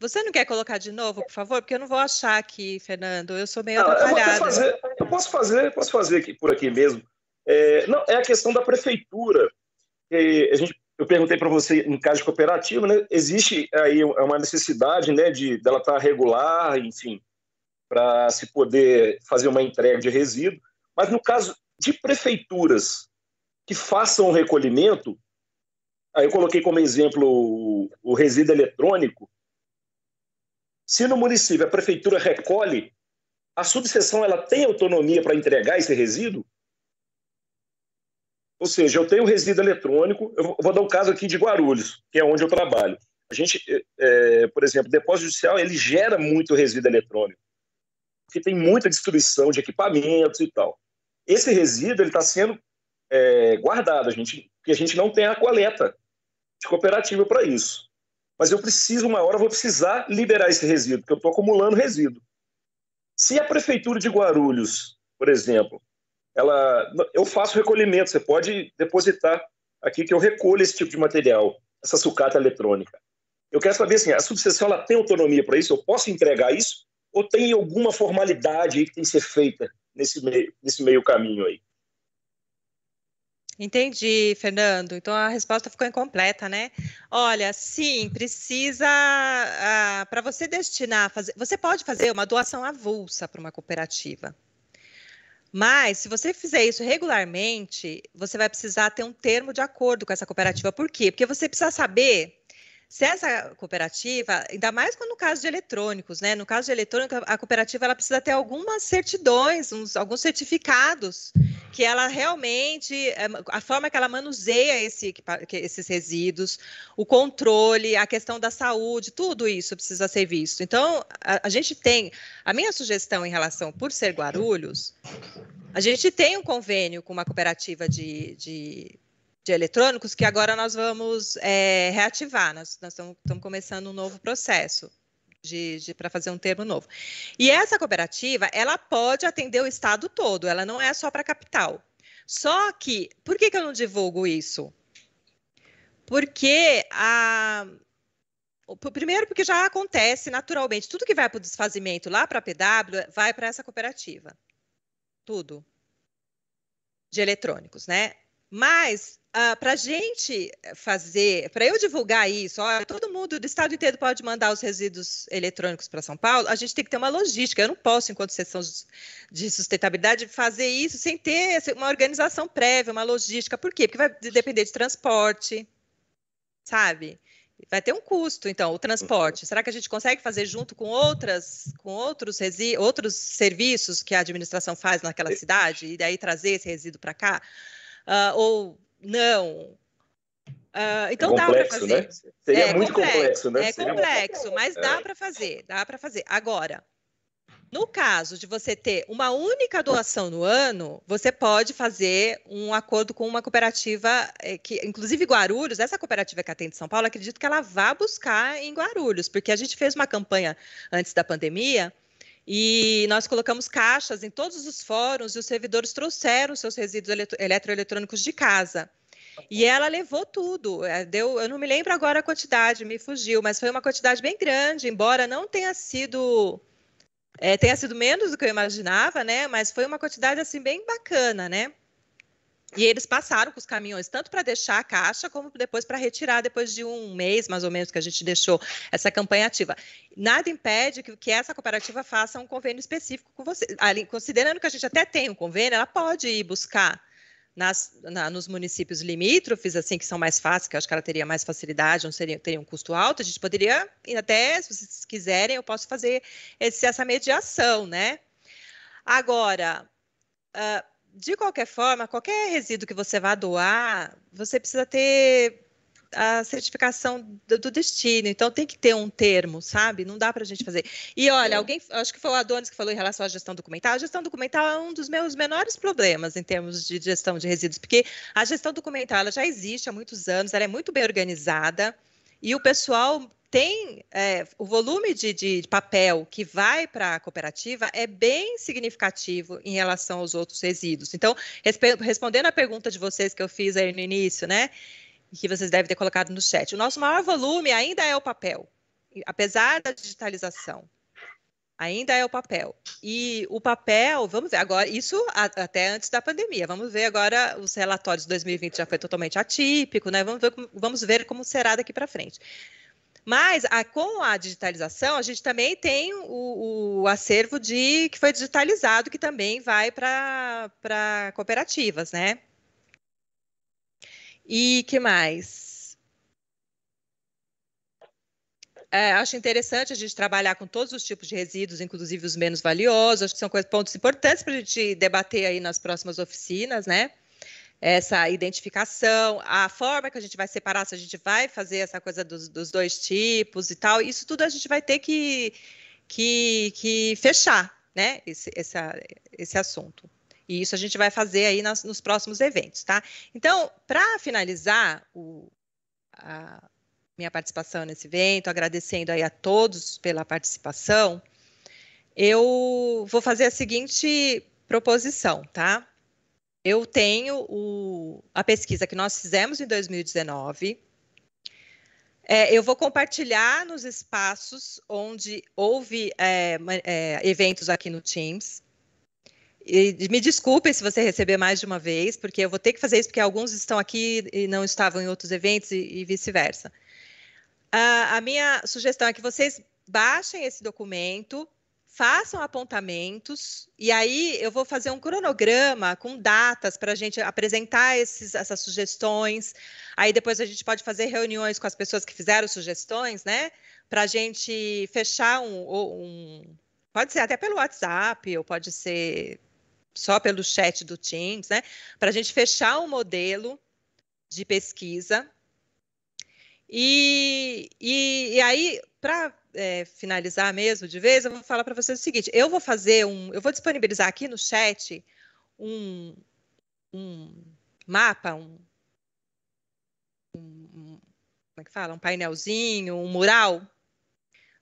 Você não quer colocar de novo, por favor? Porque eu não vou achar aqui, Fernando. Eu sou meio atrapalhado. Eu, fazer, eu posso fazer, eu posso fazer aqui, por aqui mesmo. É, não, é a questão da prefeitura. É, a gente, eu perguntei para você, no caso de cooperativa, né, existe aí uma necessidade né, de dela estar tá regular, enfim, para se poder fazer uma entrega de resíduo. Mas no caso de prefeituras que façam o recolhimento, aí eu coloquei como exemplo o, o resíduo eletrônico, se no município a prefeitura recolhe, a subseção ela tem autonomia para entregar esse resíduo? Ou seja, eu tenho resíduo eletrônico, eu vou dar o um caso aqui de Guarulhos, que é onde eu trabalho. A gente, é, é, por exemplo, depósito judicial, ele gera muito resíduo eletrônico, porque tem muita destruição de equipamentos e tal esse resíduo está sendo é, guardado, a gente, porque a gente não tem a coleta de cooperativa para isso. Mas eu preciso, uma hora, eu vou precisar liberar esse resíduo, porque eu estou acumulando resíduo. Se a prefeitura de Guarulhos, por exemplo, ela, eu faço recolhimento, você pode depositar aqui que eu recolho esse tipo de material, essa sucata eletrônica. Eu quero saber assim, a subseção ela tem autonomia para isso? Eu posso entregar isso? Ou tem alguma formalidade que tem que ser feita nesse meio, nesse meio caminho aí. Entendi, Fernando. Então a resposta ficou incompleta, né? Olha, sim, precisa ah, para você destinar, fazer, você pode fazer uma doação avulsa para uma cooperativa. Mas se você fizer isso regularmente, você vai precisar ter um termo de acordo com essa cooperativa. Por quê? Porque você precisa saber se essa cooperativa, ainda mais quando no caso de eletrônicos, né? No caso de eletrônico, a cooperativa ela precisa ter algumas certidões, uns, alguns certificados que ela realmente, eh, a forma que ela manuseia esse, esses resíduos, o controle, a questão da saúde, tudo isso precisa ser visto. Então, a, a gente tem, a minha sugestão em relação, por ser Guarulhos, a gente tem um convênio com uma cooperativa de, de de eletrônicos que agora nós vamos é, reativar. Nós estamos começando um novo processo de, de para fazer um termo novo. E essa cooperativa, ela pode atender o estado todo, ela não é só para a capital. Só que, por que, que eu não divulgo isso? Porque a, Primeiro, porque já acontece naturalmente. Tudo que vai para o desfazimento lá para a PW vai para essa cooperativa. Tudo. De eletrônicos, né? Mas ah, para a gente eh, fazer, para eu divulgar isso, todo mundo do estado inteiro pode mandar os resíduos eletrônicos para São Paulo, a gente tem que ter uma logística. Eu não posso, enquanto sessão de sustentabilidade, fazer isso sem ter uma organização prévia, uma logística. Por quê? Porque vai depender de transporte, sabe? Vai ter um custo, então, o transporte. Será que a gente consegue fazer junto com outras, com outros, outros serviços que a administração faz naquela cidade e daí trazer esse resíduo para cá? Uh, ou não. Uh, então é complexo, dá para fazer. Né? Seria é muito complexo, complexo né? É Seria complexo, muito... mas dá é. para fazer, dá para fazer. Agora, no caso de você ter uma única doação no ano, você pode fazer um acordo com uma cooperativa eh, que, inclusive Guarulhos, essa cooperativa que atende São Paulo, acredito que ela vá buscar em Guarulhos, porque a gente fez uma campanha antes da pandemia e nós colocamos caixas em todos os fóruns e os servidores trouxeram seus resíduos eletroeletrônicos de casa. E ela levou tudo. É, deu, eu não me lembro agora a quantidade, me fugiu, mas foi uma quantidade bem grande, embora não tenha sido é, tenha sido menos do que eu imaginava, né? Mas foi uma quantidade assim bem bacana, né? E eles passaram com os caminhões, tanto para deixar a caixa, como depois para retirar, depois de um mês, mais ou menos, que a gente deixou essa campanha ativa. Nada impede que, que essa cooperativa faça um convênio específico com você. Ali, considerando que a gente até tem um convênio, ela pode ir buscar nas, na, nos municípios limítrofes, assim, que são mais fáceis, que eu acho que ela teria mais facilidade, não seria, teria um custo alto, a gente poderia, até, se vocês quiserem, eu posso fazer esse, essa mediação, né? Agora, uh, de qualquer forma, qualquer resíduo que você vá doar, você precisa ter a certificação do, do, destino. Então tem que ter um termo, sabe? Não dá para a gente fazer. E olha, é. alguém, acho que foi o Adonis que falou em relação à gestão documental. A gestão documental é um dos meus menores problemas em termos de gestão de resíduos, porque a gestão documental ela já existe há muitos anos, ela é muito bem organizada. E o pessoal tem é, o volume de, de, papel que vai para a cooperativa é bem significativo em relação aos outros resíduos. Então, respondendo à pergunta de vocês que eu fiz aí no início, né? Que vocês devem ter colocado no chat, o nosso maior volume ainda é o papel, apesar da digitalização. Ainda é o papel. E o papel, vamos ver, agora, isso a, até antes da pandemia. Vamos ver agora, os relatórios de 2020 já foi totalmente atípico, né? Vamos ver, vamos ver como será daqui para frente. Mas a, com a digitalização, a gente também tem o, o, acervo de que foi digitalizado, que também vai para cooperativas, né? E que mais? é, acho interessante a gente trabalhar com todos os tipos de resíduos, inclusive os menos valiosos. Acho que são coisas, pontos importantes para a gente debater aí nas próximas oficinas, né? Essa identificação, a forma que a gente vai separar, se a gente vai fazer essa coisa dos, dos dois tipos e tal, isso tudo a gente vai ter que, que, que fechar, né? Esse, essa, esse assunto. E isso a gente vai fazer aí nas, nos próximos eventos, tá? Então, para finalizar o, a, minha participação nesse evento, agradecendo aí a todos pela participação, eu vou fazer a seguinte proposição, tá? Eu tenho o, a pesquisa que nós fizemos em 2019. É, eu vou compartilhar nos espaços onde houve é, é, eventos aqui no Teams. E me desculpe se você receber mais de uma vez, porque eu vou ter que fazer isso, porque alguns estão aqui e não estavam em outros eventos e, e vice-versa. Uh, a minha sugestão é que vocês baixem esse documento, façam apontamentos, e aí eu vou fazer um cronograma com datas para a gente apresentar esses, essas sugestões. Aí depois a gente pode fazer reuniões com as pessoas que fizeram sugestões, né? Para a gente fechar um, um. Pode ser até pelo WhatsApp, ou pode ser só pelo chat do Teams, né? Para a gente fechar um modelo de pesquisa e, e, e aí, para é, finalizar mesmo de vez, eu vou falar para vocês o seguinte: eu vou fazer um. Eu vou disponibilizar aqui no chat um, um mapa, um, um, Como é que fala? Um painelzinho, um mural,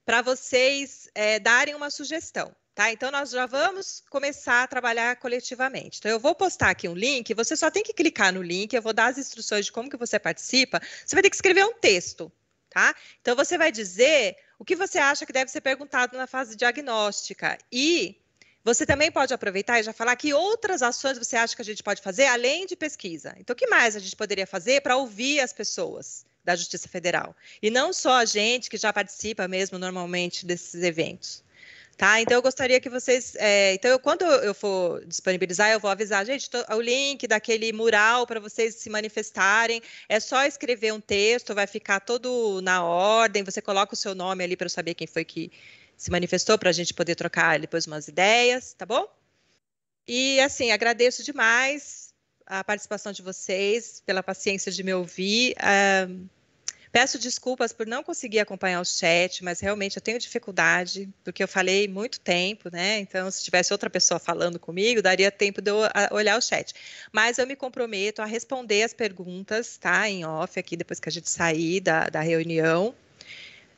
para vocês é, darem uma sugestão. Tá? Então, nós já vamos começar a trabalhar coletivamente. Então, eu vou postar aqui um link, você só tem que clicar no link, eu vou dar as instruções de como que você participa. Você vai ter que escrever um texto, tá? Então, você vai dizer o que você acha que deve ser perguntado na fase diagnóstica e... Você também pode aproveitar e já falar que outras ações você acha que a gente pode fazer além de pesquisa. Então, o que mais a gente poderia fazer para ouvir as pessoas da Justiça Federal? E não só a gente que já participa mesmo normalmente desses eventos. Tá? Então eu gostaria que vocês. É, então, eu, quando eu for disponibilizar, eu vou avisar, gente, tô, o link daquele mural para vocês se manifestarem. É só escrever um texto, vai ficar todo na ordem, você coloca o seu nome ali para eu saber quem foi que se manifestou, para a gente poder trocar depois umas ideias, tá bom? E assim, agradeço demais a participação de vocês, pela paciência de me ouvir. Uh, Peço desculpas por não conseguir acompanhar o chat, mas realmente eu tenho dificuldade, porque eu falei muito tempo, né? Então, se tivesse outra pessoa falando comigo, daria tempo de eu ah, olhar o chat. Mas eu me comprometo a responder as perguntas, tá? Em off aqui, depois que a gente sair da, da reunião.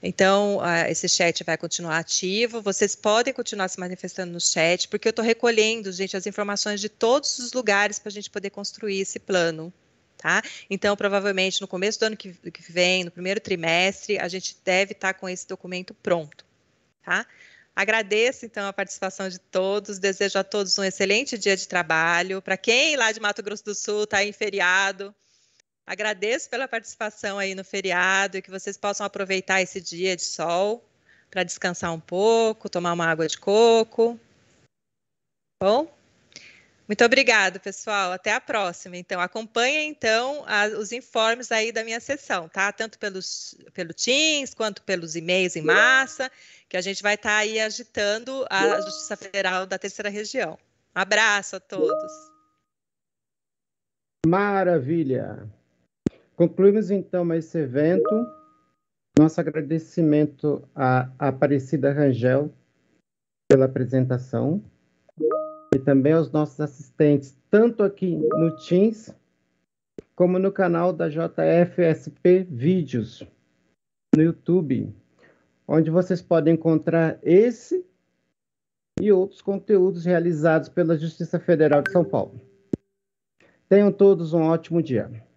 Então, ah, esse chat vai continuar ativo. Vocês podem continuar se manifestando no chat, porque eu estou recolhendo, gente, as informações de todos os lugares para a gente poder construir esse plano. Tá? Então, provavelmente no começo do ano que, vem, no primeiro trimestre, a gente deve estar tá com esse documento pronto. Tá? Agradeço, então, a participação de todos. Desejo a todos um excelente dia de trabalho. Para quem lá de Mato Grosso do Sul está em feriado, agradeço pela participação aí no feriado e que vocês possam aproveitar esse dia de sol para descansar um pouco, tomar uma água de coco. Bom? Muito obrigado, pessoal. Até a próxima. Então, acompanhe então a, os informes aí da minha sessão, tá? Tanto pelos, pelo Teams quanto pelos e-mails em massa, que a gente vai estar tá aí agitando a Justiça Federal da Terceira Região. Um abraço a todos. Maravilha. Concluímos então mais esse evento. Nosso agradecimento à Aparecida Rangel pela apresentação e também aos nossos assistentes, tanto aqui no Teams, como no canal da JFSP Vídeos, no YouTube, onde vocês podem encontrar esse e outros conteúdos realizados pela Justiça Federal de São Paulo. Tenham todos um ótimo dia.